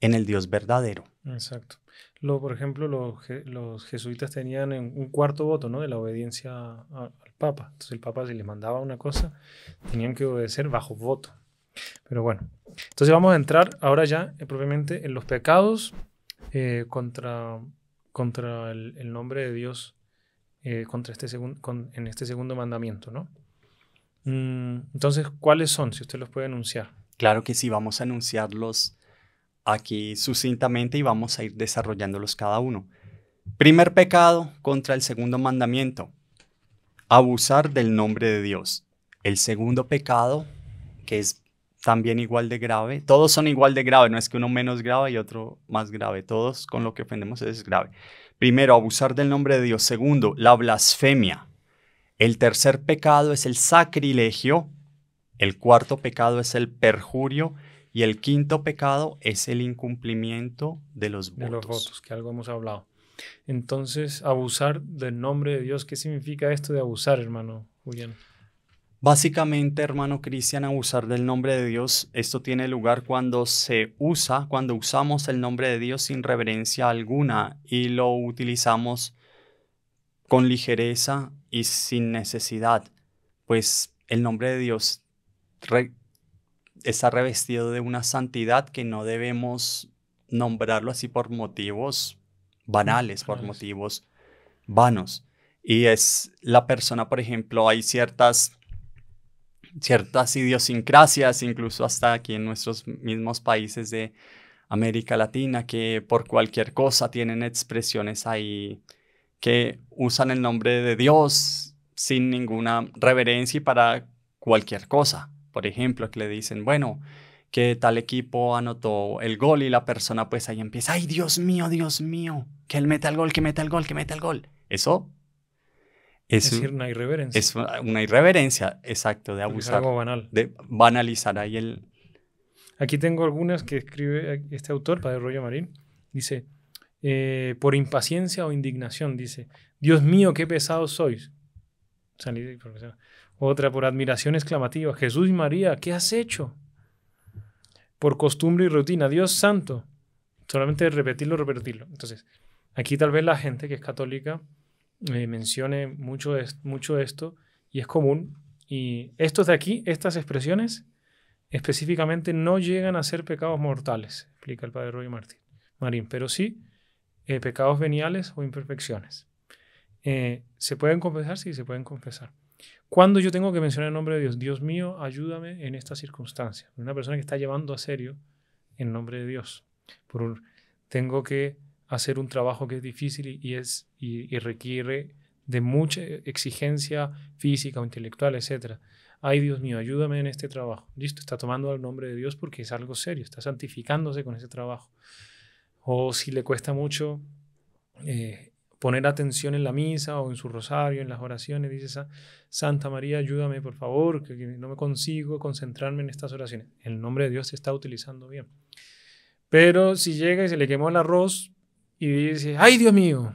en el Dios verdadero. Exacto. Lo, por ejemplo, los, jesuitas tenían un cuarto voto ¿no? de la obediencia al Papa. Entonces el Papa si les mandaba una cosa, tenían que obedecer bajo voto. Pero bueno, entonces vamos a entrar ahora ya eh, propiamente en los pecados eh, contra, contra el, nombre de Dios eh, contra este en este segundo mandamiento, ¿no? Mm, entonces, ¿cuáles son? Si usted los puede anunciar. Claro que sí, vamos a anunciarlos aquí sucintamente y vamos a ir desarrollándolos cada uno. Primer pecado contra el segundo mandamiento, abusar del nombre de Dios. El segundo pecado, que es también igual de grave. Todos son igual de grave, no es que uno menos grave y otro más grave. Todos con lo que ofendemos es grave. Primero, abusar del nombre de Dios. Segundo, la blasfemia. El tercer pecado es el sacrilegio. El cuarto pecado es el perjurio. Y el quinto pecado es el incumplimiento de los votos. De los votos, que algo hemos hablado. Entonces, abusar del nombre de Dios, ¿qué significa esto de abusar, hermano Julián? Básicamente, hermano Cristian, abusar del nombre de Dios, esto tiene lugar cuando se usa, cuando usamos el nombre de Dios sin reverencia alguna y lo utilizamos con ligereza y sin necesidad, pues el nombre de Dios está revestido de una santidad que no debemos nombrarlo así por motivos banales, por motivos vanos. Y es la persona, por ejemplo, hay ciertas ciertas idiosincrasias, incluso hasta aquí en nuestros mismos países de América Latina, que por cualquier cosa tienen expresiones ahí que usan el nombre de Dios sin ninguna reverencia y para cualquier cosa. Por ejemplo, que le dicen, bueno, que tal equipo anotó el gol y la persona pues ahí empieza, ay Dios mío, Dios mío, que él meta el gol, que meta el gol, que meta el gol. Eso es, decir, una irreverencia. Es una irreverencia, exacto, de abusar. banal. De banalizar ahí el... Aquí tengo algunas que escribe este autor, Padre Rollo Marín. Dice, eh, por impaciencia o indignación, dice, Dios mío, qué pesados sois. Otra por admiración exclamativa, Jesús y María, ¿qué has hecho? Por costumbre y rutina, Dios santo. Solamente repetirlo, repetirlo. Entonces, aquí tal vez la gente que es católica eh, mencione mucho, de, mucho esto y es común. Y estos de aquí, estas expresiones, específicamente no llegan a ser pecados mortales, explica el padre Roy Martín, Marín, pero sí eh, pecados veniales o imperfecciones. Eh, ¿Se pueden confesar? Sí, se pueden confesar. Cuando yo tengo que mencionar el nombre de Dios, Dios mío, ayúdame en esta circunstancia. Una persona que está llevando a serio en nombre de Dios. Por tengo que hacer un trabajo que es difícil y, es, y, requiere de mucha exigencia física o intelectual, etcétera ay Dios mío, ayúdame en este trabajo. Listo, está tomando al nombre de Dios porque es algo serio, está santificándose con ese trabajo. O si le cuesta mucho eh, poner atención en la misa o en su rosario, en las oraciones, dice Santa María, ayúdame por favor, que no me consigo concentrarme en estas oraciones. El nombre de Dios se está utilizando bien. Pero si llega y se le quemó el arroz, y dice, ay Dios mío.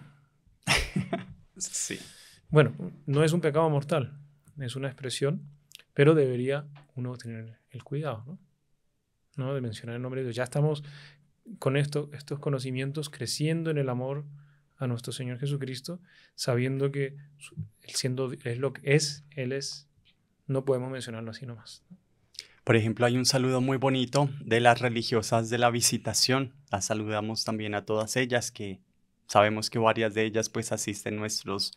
(laughs) sí. Bueno, no es un pecado mortal, es una expresión, pero debería uno tener el cuidado, ¿no? De mencionar el nombre de Dios. Ya estamos con estos conocimientos creciendo en el amor a nuestro Señor Jesucristo, sabiendo que él siendo es lo que es, él es, no podemos mencionarlo así nomás. Por ejemplo, hay un saludo muy bonito de las religiosas de la visitación. Las saludamos también a todas ellas, que sabemos que varias de ellas pues asisten nuestros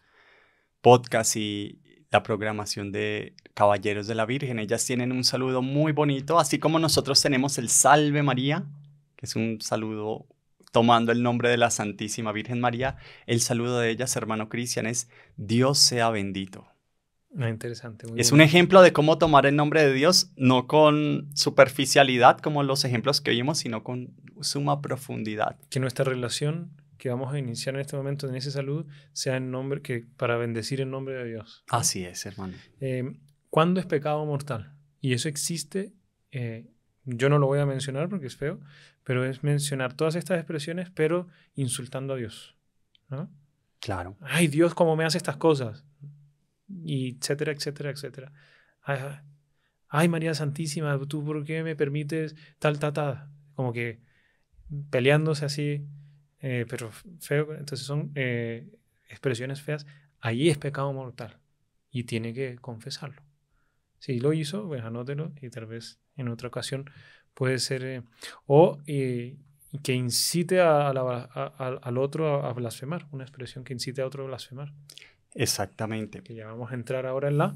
podcasts y la programación de Caballeros de la Virgen. Ellas tienen un saludo muy bonito, así como nosotros tenemos el Salve María, que es un saludo tomando el nombre de la Santísima Virgen María. El saludo de ellas, hermano Cristian, es Dios sea bendito. Ah, es un ejemplo de cómo tomar el nombre de Dios, no con superficialidad como los ejemplos que vimos, sino con suma profundidad. Que nuestra relación que vamos a iniciar en este momento en ese salud sea en nombre, que para bendecir en nombre de Dios. Así es, hermano. Eh, ¿Cuándo es pecado mortal? Y eso existe, eh, yo no lo voy a mencionar porque es feo, pero es mencionar todas estas expresiones, pero insultando a Dios. Claro. Ay, Dios, ¿cómo me hace estas cosas? y etcétera, etcétera, etcétera. Ay, ay, María Santísima, ¿tú por qué me permites tal, tatada Como que peleándose así, eh, pero feo. Entonces son eh, expresiones feas. ahí es pecado mortal y tiene que confesarlo. Si lo hizo, pues y tal vez en otra ocasión puede ser. Eh, o que incite al otro a, blasfemar, una expresión que incite a otro a blasfemar. Exactamente. ya vamos a entrar ahora en la...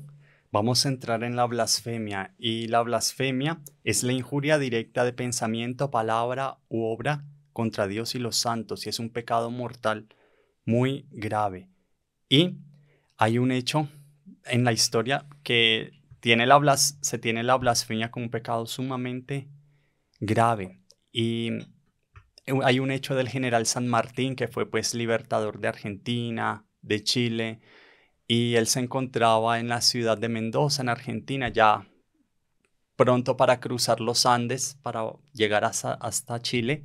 Vamos a entrar en la blasfemia y la blasfemia es la injuria directa de pensamiento, palabra u obra contra Dios y los santos y es un pecado mortal muy grave. Y hay un hecho en la historia que tiene la se tiene la blasfemia como un pecado sumamente grave y hay un hecho del general San Martín que fue pues libertador de Argentina, de Chile, y él se encontraba en la ciudad de Mendoza, en Argentina, ya pronto para cruzar los Andes, para llegar hasta, Chile.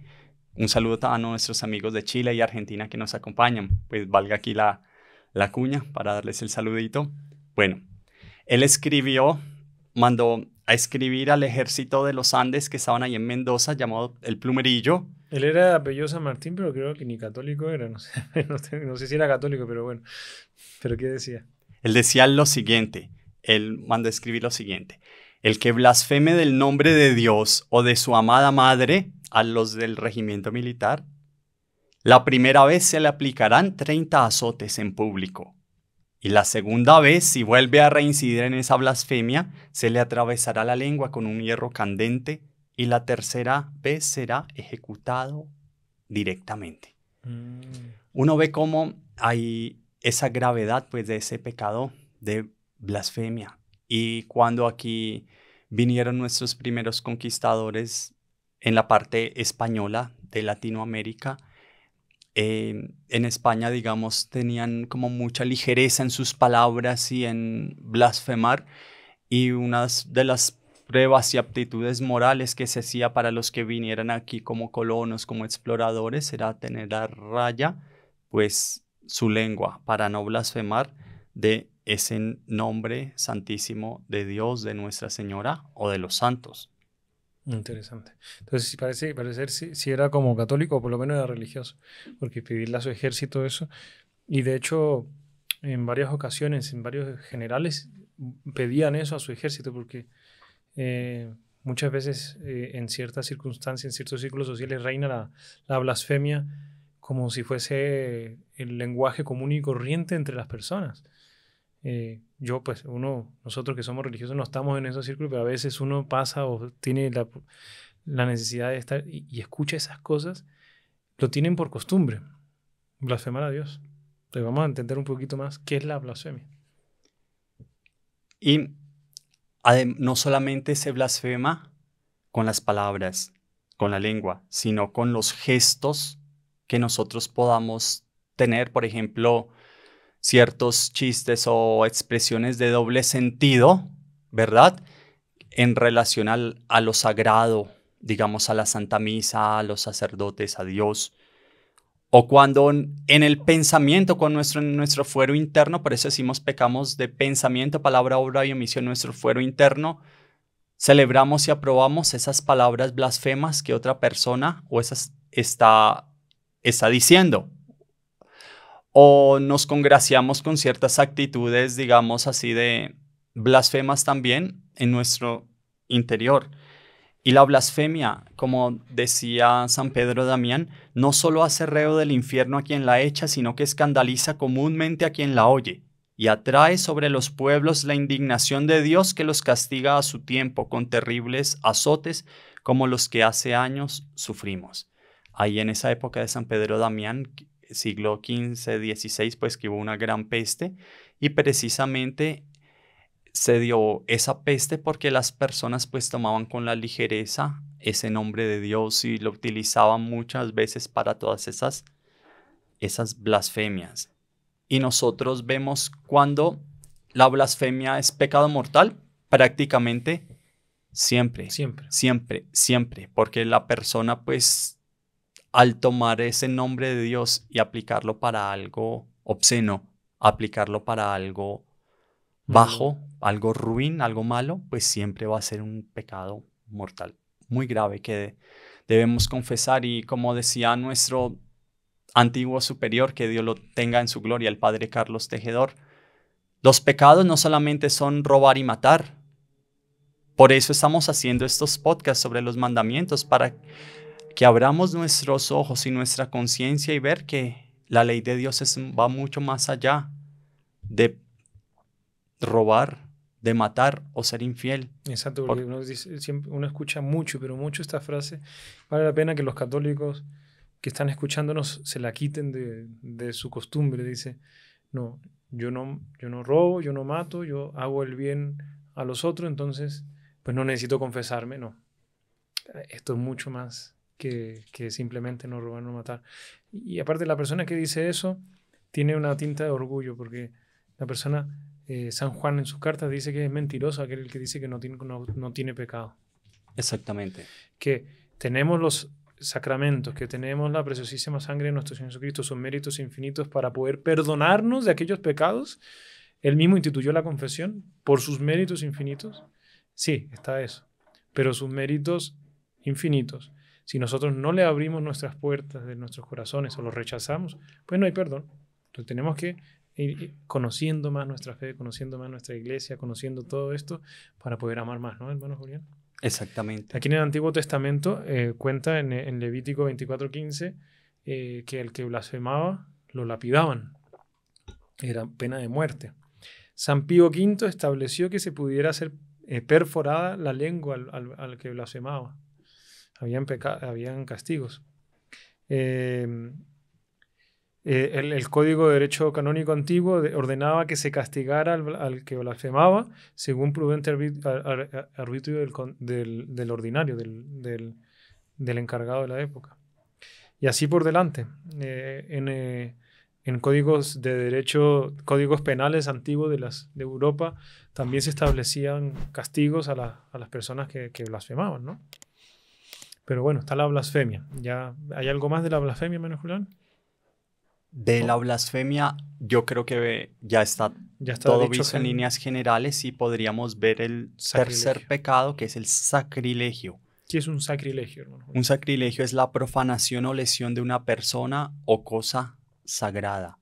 Un saludo a nuestros amigos de Chile y Argentina que nos acompañan. Pues valga aquí la, la cuña para darles el saludito. Bueno, él escribió, mandó a escribir al ejército de los Andes que estaban ahí en Mendoza, llamado el Plumerillo, él era de apellido San Martín, pero creo que ni católico era, no sé, (laughs) sé si era católico, pero bueno. ¿Pero qué decía? Él decía lo siguiente, él mandó escribir lo siguiente. El que blasfeme del nombre de Dios o de su amada madre a los del regimiento militar, la primera vez se le aplicarán 30 azotes en público. Y la segunda vez, si vuelve a reincidir en esa blasfemia, se le atravesará la lengua con un hierro candente y la tercera vez será ejecutado directamente. Mm. Uno ve cómo hay esa gravedad pues de ese pecado de blasfemia y cuando aquí vinieron nuestros primeros conquistadores en la parte española de Latinoamérica, em, en España, digamos, tenían como mucha ligereza en sus palabras y en blasfemar. Y una de las pruebas y aptitudes morales que se hacía para los que vinieran aquí como colonos, como exploradores, era tener a raya, pues, su lengua para no blasfemar de ese nombre santísimo de Dios, de Nuestra Señora o de los santos. Interesante. Entonces, si parece, parecer si, si, era como católico, o por lo menos era religioso, porque pedirle a su ejército eso. Y de hecho, en varias ocasiones, en varios generales, pedían eso a su ejército, porque eh, muchas veces eh, en ciertas circunstancias, en ciertos círculos sociales, reina la, blasfemia como si fuese el lenguaje común y corriente entre las personas. Eh, yo, pues, uno, nosotros que somos religiosos no estamos en esos círculos, pero a veces uno pasa o tiene la, necesidad de estar y, escucha esas cosas, lo tienen por costumbre, blasfemar a Dios. Entonces vamos a entender un poquito más qué es la blasfemia. Y no solamente se blasfema con las palabras, con la lengua, sino con los gestos que nosotros podamos tener, por ejemplo, ciertos chistes o expresiones de doble sentido, ¿verdad? En relación a lo sagrado, digamos a la Santa Misa, a los sacerdotes, a Dios. O cuando en el pensamiento, con nuestro, nuestro fuero interno, por eso decimos pecamos de pensamiento, palabra, obra y omisión, nuestro fuero interno, celebramos y aprobamos esas palabras blasfemas que otra persona o esas está, está diciendo. O nos congraciamos con ciertas actitudes, digamos así, de blasfemas también en nuestro interior. Y la blasfemia, como decía San Pedro Damián, no solo hace reo del infierno a quien la echa, sino que escandaliza comúnmente a quien la oye, y atrae sobre los pueblos la indignación de Dios que los castiga a su tiempo con terribles azotes como los que hace años sufrimos. Ahí en esa época de San Pedro Damián, siglo XV, XVI, pues que hubo una gran peste y precisamente se dio esa peste porque las personas pues tomaban con la ligereza ese nombre de Dios y lo utilizaban muchas veces para todas esas, esas blasfemias. Y nosotros vemos cuando la blasfemia es pecado mortal, prácticamente siempre. Siempre. Siempre, siempre. Porque la persona, pues, al tomar ese nombre de Dios y aplicarlo para algo obsceno, aplicarlo para algo bajo, algo ruin, algo malo, pues siempre va a ser un pecado mortal muy grave que debemos confesar y como decía nuestro antiguo superior, que Dios lo tenga en su gloria, el Padre Carlos Tejedor, los pecados no solamente son robar y matar. Por eso estamos haciendo estos podcasts sobre los mandamientos, para que abramos nuestros ojos y nuestra conciencia y ver que la ley de Dios va mucho más allá de robar, de matar o ser infiel. Exacto, porque uno, escucha mucho, pero mucho esta frase. Vale la pena que los católicos que están escuchándonos se la quiten de, su costumbre. Dice, no, yo no, yo no robo, yo no mato, yo hago el bien a los otros, entonces pues no necesito confesarme, no. Esto es mucho más que, que simplemente no robar, no matar. Y aparte la persona que dice eso tiene una tinta de orgullo, porque la persona eh, San Juan en sus cartas dice que es mentiroso aquel que dice que no tiene, no, tiene pecado. Exactamente. Que tenemos los sacramentos, que tenemos la preciosísima sangre de nuestro Señor Jesucristo, son méritos infinitos para poder perdonarnos de aquellos pecados. Él mismo instituyó la confesión por sus méritos infinitos. Sí, está eso. Pero sus méritos infinitos. Si nosotros no le abrimos nuestras puertas de nuestros corazones o los rechazamos, pues no hay perdón. Entonces tenemos que conociendo más nuestra fe, conociendo más nuestra iglesia, conociendo todo esto para poder amar más, ¿no, hermano Julián? Exactamente. Aquí en el Antiguo Testamento eh, cuenta en, Levítico 24:15 eh, que el que blasfemaba lo lapidaban. Era pena de muerte. San Pío V estableció que se pudiera hacer eh, perforada la lengua al, que blasfemaba. Habían, habían castigos. Eh, eh, el, Código de Derecho Canónico Antiguo ordenaba que se castigara al, que blasfemaba según prudente arbitrio del, ordinario, del, encargado de la época. Y así por delante. Eh, eh, en, códigos de derecho, códigos penales antiguos de, las, de Europa, también se establecían castigos a, las personas que, blasfemaban, ¿no? Pero bueno, está la blasfemia. Ya, ¿Hay algo más de la blasfemia, Manuel de la blasfemia, yo creo que ya está, todo visto en líneas generales y podríamos ver el tercer pecado, que es el sacrilegio. ¿Qué es un sacrilegio, Un sacrilegio es la profanación o lesión de una persona o cosa sagrada.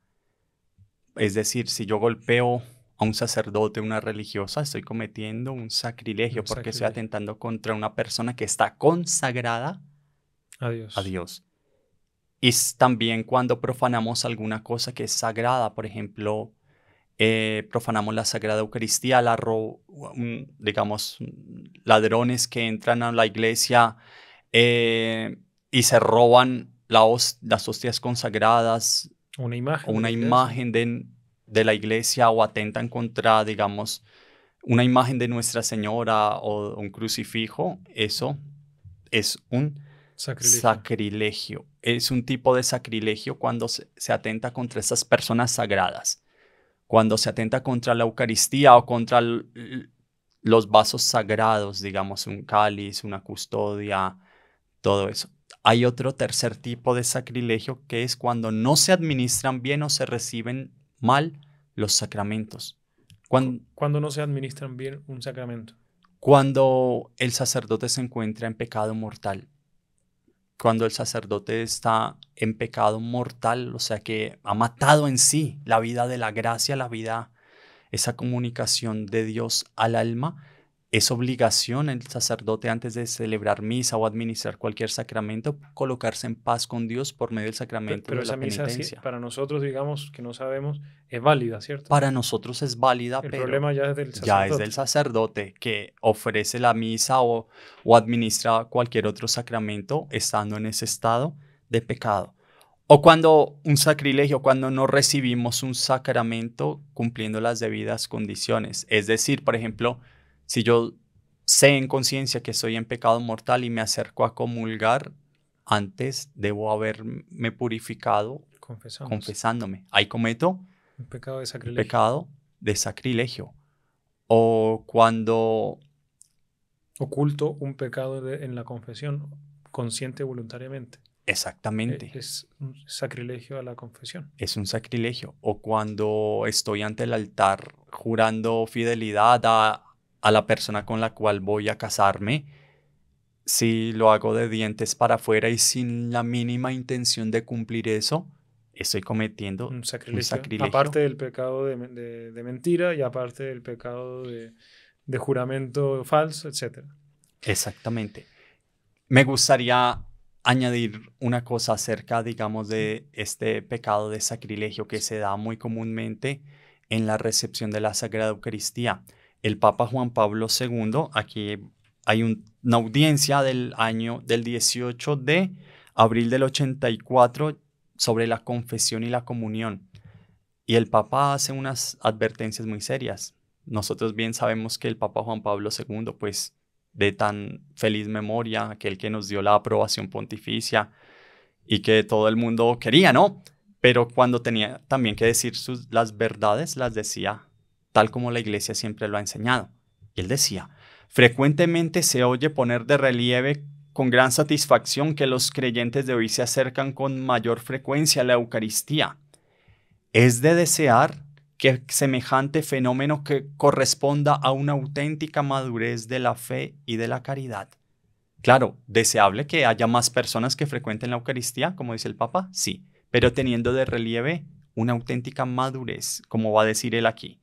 Es decir, si yo golpeo a un sacerdote, una religiosa, estoy cometiendo un sacrilegio porque estoy atentando contra una persona que está consagrada A Dios. Y también cuando profanamos alguna cosa que es sagrada, por ejemplo, eh, profanamos la Sagrada Eucaristía, la digamos, ladrones que entran a la iglesia eh, y se roban las hostias consagradas. Una imagen. Una imagen de, de, la iglesia o atentan contra, digamos, una imagen de Nuestra Señora o un crucifijo. Eso es un Sacrilegio. Es un tipo de sacrilegio cuando se, atenta contra esas personas sagradas, cuando se atenta contra la Eucaristía o contra los vasos sagrados, digamos, un cáliz, una custodia, todo eso. Hay otro tercer tipo de sacrilegio que es cuando no se administran bien o se reciben mal los sacramentos. Cuando, cuando no se administran bien un sacramento. Cuando el sacerdote se encuentra en pecado mortal cuando el sacerdote está en pecado mortal, o sea que ha matado en sí la vida de la gracia, la vida, esa comunicación de Dios al alma, es obligación el sacerdote antes de celebrar misa o administrar cualquier sacramento colocarse en paz con Dios por medio del sacramento pero, de la esa Misa, para nosotros, digamos, que no sabemos, es válida, ¿cierto? Para nosotros es válida, el pero problema ya es, del sacerdote. ya es del sacerdote que ofrece la misa o, o administra cualquier otro sacramento estando en ese estado de pecado. O cuando un sacrilegio, cuando no recibimos un sacramento cumpliendo las debidas condiciones. Es decir, por ejemplo, si yo sé en conciencia que soy en pecado mortal y me acerco a comulgar, antes debo haberme purificado confesándome. Ahí cometo un pecado de sacrilegio. O cuando... Oculto un pecado en la confesión, consciente voluntariamente. Exactamente. E-, es un sacrilegio a la confesión. Es un sacrilegio. O cuando estoy ante el altar jurando fidelidad a, a la persona con la cual voy a casarme, si lo hago de dientes para afuera y sin la mínima intención de cumplir eso, estoy cometiendo un sacrilegio. Aparte del pecado de, mentira y aparte del pecado de, de juramento falso, etc. Exactamente. Me gustaría añadir una cosa acerca, digamos, de este pecado de sacrilegio que se da muy comúnmente en la recepción de la Sagrada Eucaristía el Papa Juan Pablo II, aquí hay una audiencia del año del 18 de abril del 84 sobre la confesión y la comunión. Y el Papa hace unas advertencias muy serias. Nosotros bien sabemos que el Papa Juan Pablo II, pues de tan feliz memoria, aquel que nos dio la aprobación pontificia y que todo el mundo quería, ¿no? Pero cuando tenía también que decir sus, las verdades, las decía tal como la Iglesia siempre lo ha enseñado. Y él decía, frecuentemente se oye poner de relieve con gran satisfacción que los creyentes de hoy se acercan con mayor frecuencia a la Eucaristía. Es de desear que semejante fenómeno que corresponda a una auténtica madurez de la fe y de la caridad. Claro, deseable que haya más personas que frecuenten la Eucaristía, como dice el Papa, sí, pero teniendo de relieve una auténtica madurez, como va a decir él aquí.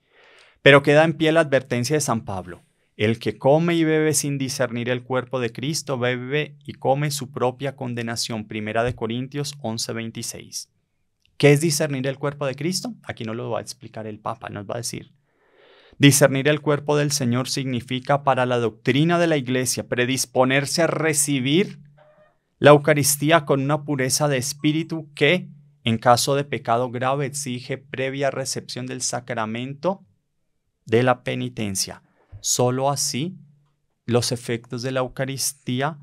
Pero queda en pie la advertencia de San Pablo. El que come y bebe sin discernir el cuerpo de Cristo bebe y come su propia condenación. Primera de Corintios 11:26. ¿Qué es discernir el cuerpo de Cristo? Aquí no lo va a explicar el Papa, nos va a decir. Discernir el cuerpo del Señor significa para la doctrina de la Iglesia predisponerse a recibir la Eucaristía con una pureza de espíritu que, en caso de pecado grave, exige previa recepción del sacramento de la penitencia. Solo así los efectos de la Eucaristía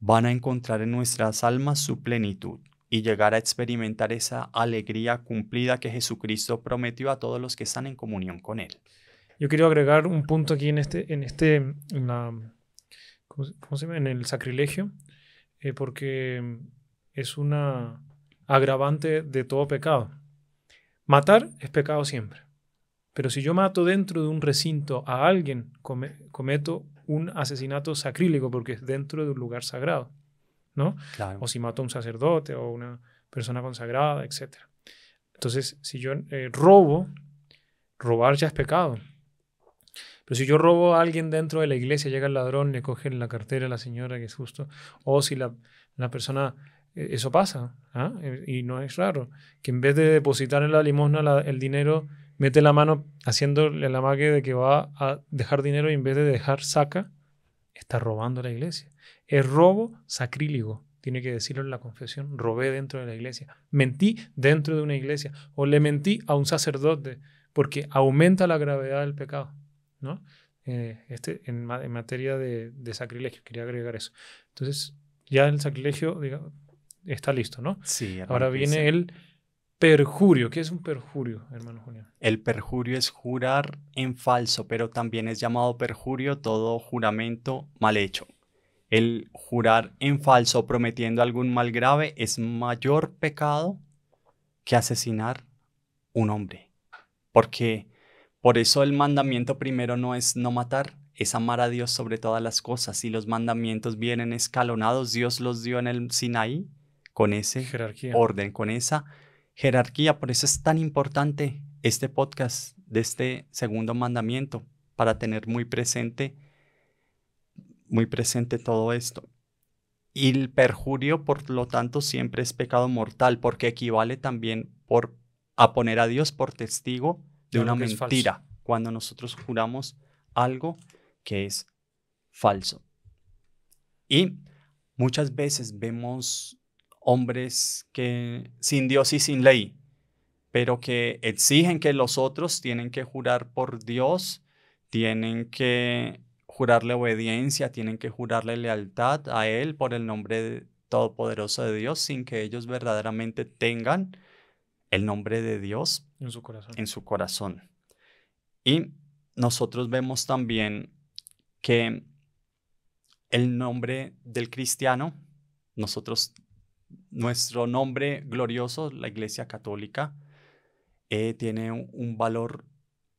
van a encontrar en nuestras almas su plenitud y llegar a experimentar esa alegría cumplida que Jesucristo prometió a todos los que están en comunión con Él. Yo quiero agregar un punto aquí en este, en este, el sacrilegio, eh, porque es una agravante de todo pecado. Matar es pecado siempre. Pero si yo mato dentro de un recinto a alguien, cometo un asesinato sacrílego porque es dentro de un lugar sagrado, ¿no? O si mato a un sacerdote o una persona consagrada, etc. Entonces, si yo eh, robo, robar ya es pecado. Pero si yo robo a alguien dentro de la iglesia, llega el ladrón, le coge la cartera a la señora que es justo, o si la, persona eh, eso pasa, ¿ah? Eh, y no es raro, que en vez de depositar en la limosna el dinero mete la mano haciéndole la amague de que va a dejar dinero y en vez de dejar saca, está robando la iglesia. Es robo sacrílego, tiene que decirlo en la confesión, robé dentro de la iglesia, mentí dentro de una iglesia o le mentí a un sacerdote, porque aumenta la gravedad del pecado, ¿no? Eh, este, en, materia de, sacrilegio, quería agregar eso. Entonces, ya el sacrilegio está listo, ¿no? Sí. Ahora viene el perjurio. ¿Qué es un perjurio, hermano Julián? El perjurio es jurar en falso, pero también es llamado perjurio todo juramento mal hecho. El jurar en falso prometiendo algún mal grave es mayor pecado que asesinar un hombre. Porque por eso el mandamiento primero no es no matar, es amar a Dios sobre todas las cosas. Y los mandamientos vienen escalonados. Dios los dio en el Sinaí con ese orden, con esa Jerarquía, por eso es tan importante este podcast de este segundo mandamiento, para tener muy presente, muy presente todo esto. Y el perjurio, por lo tanto, siempre es pecado mortal, porque equivale también por, a poner a Dios por testigo de una mentira, cuando nosotros juramos algo que es falso. Y muchas veces vemos hombres que sin Dios y sin ley, pero que exigen que los otros tienen que jurar por Dios, tienen que jurarle obediencia, tienen que jurarle lealtad a Él por el nombre todopoderoso de Dios, sin que ellos verdaderamente tengan el nombre de Dios en su corazón. En su corazón. Y nosotros vemos también que el nombre del cristiano, nosotros nuestro nombre glorioso, la Iglesia Católica, eh, tiene un, valor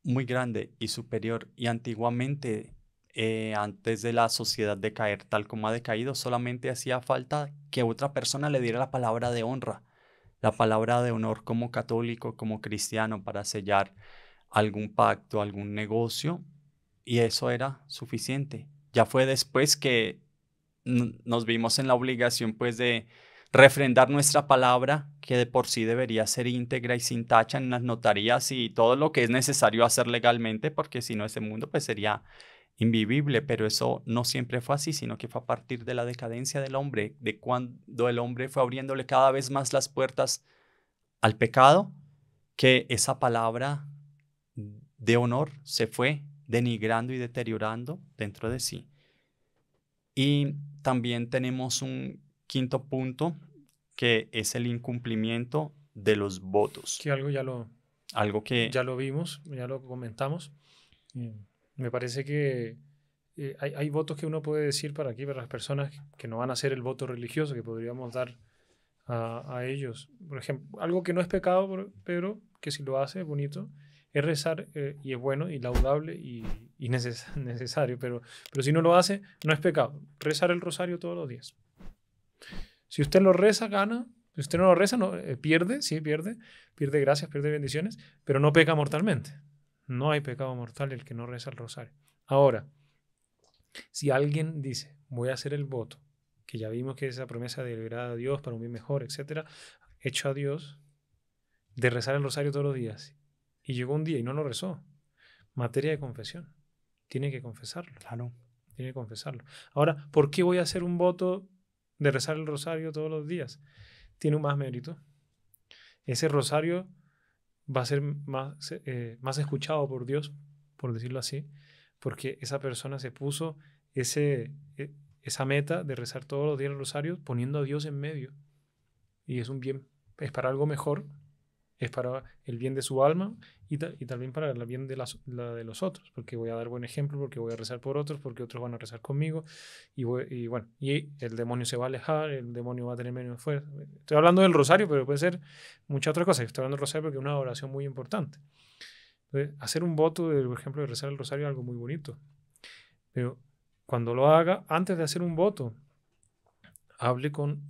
muy grande y superior. Y antiguamente, eh, antes de la sociedad decaer tal como ha decaído, solamente hacía falta que otra persona le diera la palabra de honra, la palabra de honor como católico, como cristiano, para sellar algún pacto, algún negocio, y eso era suficiente. Ya fue después que nos vimos en la obligación pues de refrendar nuestra palabra, que de por sí debería ser íntegra y sin tacha en las notarías y todo lo que es necesario hacer legalmente, porque si no ese mundo pues sería invivible, pero eso no siempre fue así, sino que fue a partir de la decadencia del hombre, de cuando el hombre fue abriéndole cada vez más las puertas al pecado, que esa palabra de honor se fue denigrando y deteriorando dentro de sí. Y también tenemos un quinto punto, que es el incumplimiento de los votos. Que algo ya lo, algo que... ya lo vimos, ya lo comentamos. Me parece que eh, hay, hay, votos que uno puede decir para aquí, para las personas que no van a hacer el voto religioso, que podríamos dar a, a ellos. Por ejemplo, algo que no es pecado, pero que si lo hace, es bonito es rezar eh, y es bueno y laudable y, (laughs) necesario, pero, pero si no lo hace, no es pecado. Rezar el rosario todos los días. Si usted lo reza, gana. Si usted no lo reza, no, eh, pierde, sí, pierde. Pierde gracias, pierde bendiciones, pero no peca mortalmente. No hay pecado mortal el que no reza el rosario. Ahora, si alguien dice, voy a hacer el voto, que ya vimos que es esa promesa de a Dios para un bien mejor, etcétera, hecho a Dios, de rezar el rosario todos los días, y llegó un día y no lo rezó, materia de confesión. Tiene que confesarlo. Claro. Tiene que confesarlo. Ahora, ¿por qué voy a hacer un voto de rezar el rosario todos los días, tiene más mérito. Ese rosario va a ser más, eh, más escuchado por Dios, por decirlo así, porque esa persona se puso ese, e, esa meta de rezar todos los días el rosario poniendo a Dios en medio. Y es un bien, es para algo mejor es para el bien de su alma y, también para el bien de, de los otros, porque voy a dar buen ejemplo, porque voy a rezar por otros, porque otros van a rezar conmigo, y, y bueno, y el demonio se va a alejar, el demonio va a tener menos fuerza. Estoy hablando del rosario, pero puede ser muchas otras cosas. Estoy hablando del rosario porque es una oración muy importante. hacer un voto, por ejemplo, de rezar el rosario es algo muy bonito, pero cuando lo haga, antes de hacer un voto, hable con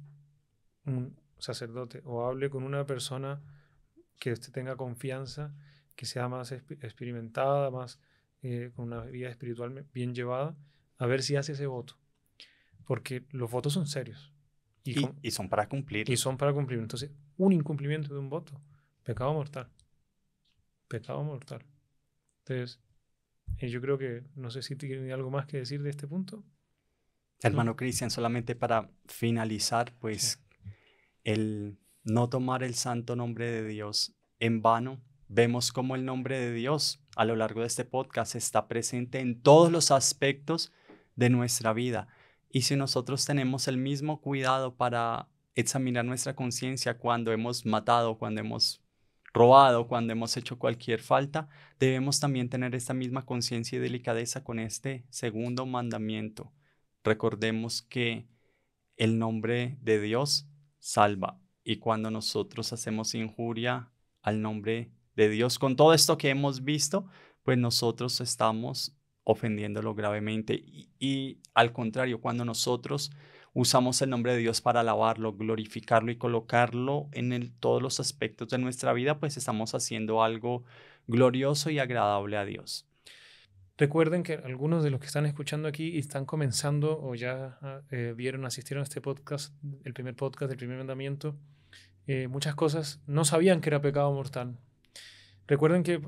un sacerdote o hable con una persona que usted tenga confianza, que sea más experimentada, más eh, con una vida espiritual bien llevada, a ver si hace ese voto. Porque los votos son serios. Y, son para cumplir. Y son para cumplir. Entonces, un incumplimiento de un voto, pecado mortal. Pecado mortal. Entonces, eh, yo creo que, no sé si tiene algo más que decir de este punto. Hermano Cristian, solamente para finalizar, pues el no tomar el santo nombre de Dios en vano. Vemos cómo el nombre de Dios a lo largo de este podcast está presente en todos los aspectos de nuestra vida. Y si nosotros tenemos el mismo cuidado para examinar nuestra conciencia cuando hemos matado, cuando hemos robado, cuando hemos hecho cualquier falta, debemos también tener esta misma conciencia y delicadeza con este segundo mandamiento. Recordemos que el nombre de Dios salva y cuando nosotros hacemos injuria al nombre de Dios. Con todo esto que hemos visto, pues nosotros estamos ofendiéndolo gravemente. Y, al contrario, cuando nosotros usamos el nombre de Dios para alabarlo, glorificarlo y colocarlo en todos los aspectos de nuestra vida, pues estamos haciendo algo glorioso y agradable a Dios. Recuerden que algunos de los que están escuchando aquí y están comenzando o ya ah, eh, vieron, asistieron a este podcast, el primer podcast, del primer mandamiento, eh, muchas cosas, no sabían que era pecado mortal. Recuerden que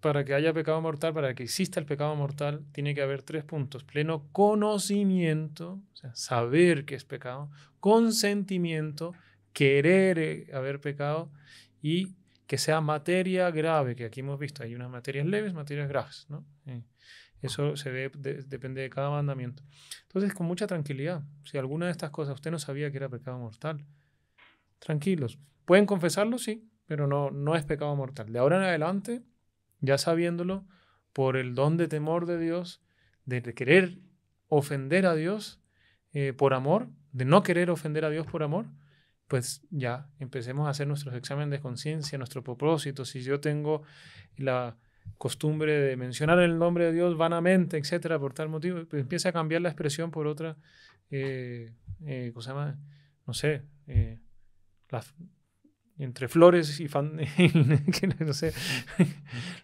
para que haya pecado mortal, para que exista el pecado mortal, tiene que haber tres puntos. Pleno conocimiento, saber que es pecado, consentimiento, querer eh, haber pecado y que sea materia grave, que aquí hemos visto, hay unas materias leves, materias graves, eh, eso se ve, depende de cada mandamiento. Entonces, con mucha tranquilidad, si alguna de estas cosas usted no sabía que era pecado mortal, tranquilos. Pueden confesarlo, sí, pero no, no es pecado mortal. De ahora en adelante, ya sabiéndolo, por el don de temor de Dios, de querer ofender a Dios eh, por amor, de no querer ofender a Dios por amor, pues ya empecemos a hacer nuestros exámenes de conciencia, nuestro propósito. Si yo tengo la costumbre de mencionar el nombre de Dios vanamente, etcétera, por tal motivo, pues empieza a cambiar la expresión por otra, eh, eh, cosa no sé, las entre flores y fan, (laughs) no sé,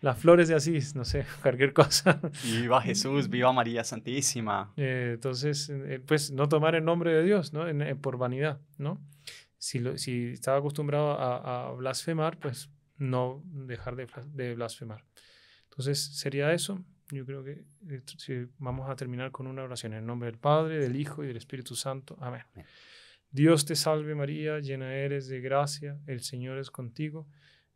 las flores de Asís, no sé, cualquier cosa. Viva Jesús, viva María Santísima. Eh, entonces, eh, pues no tomar el nombre de Dios, ¿no? Eh, por vanidad, ¿no? Si, lo, si estaba acostumbrado a, blasfemar, pues no dejar de, blasfemar. Entonces, sería eso. Yo creo que vamos a terminar con una oración en el nombre del Padre, del Hijo y del Espíritu Santo. Amén. Dios te salve María, llena eres de gracia, el Señor es contigo.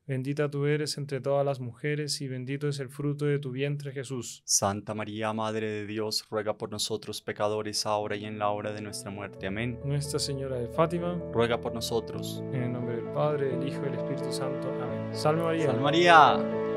Bendita tú eres entre todas las mujeres y bendito es el fruto de tu vientre Jesús. Santa María, Madre de Dios, ruega por nosotros pecadores, ahora y en la hora de nuestra muerte. Amén. Nuestra Señora de Fátima, ruega por nosotros. En el nombre del Padre, del Hijo y del Espíritu Santo. Amén. Salve María. Salve María.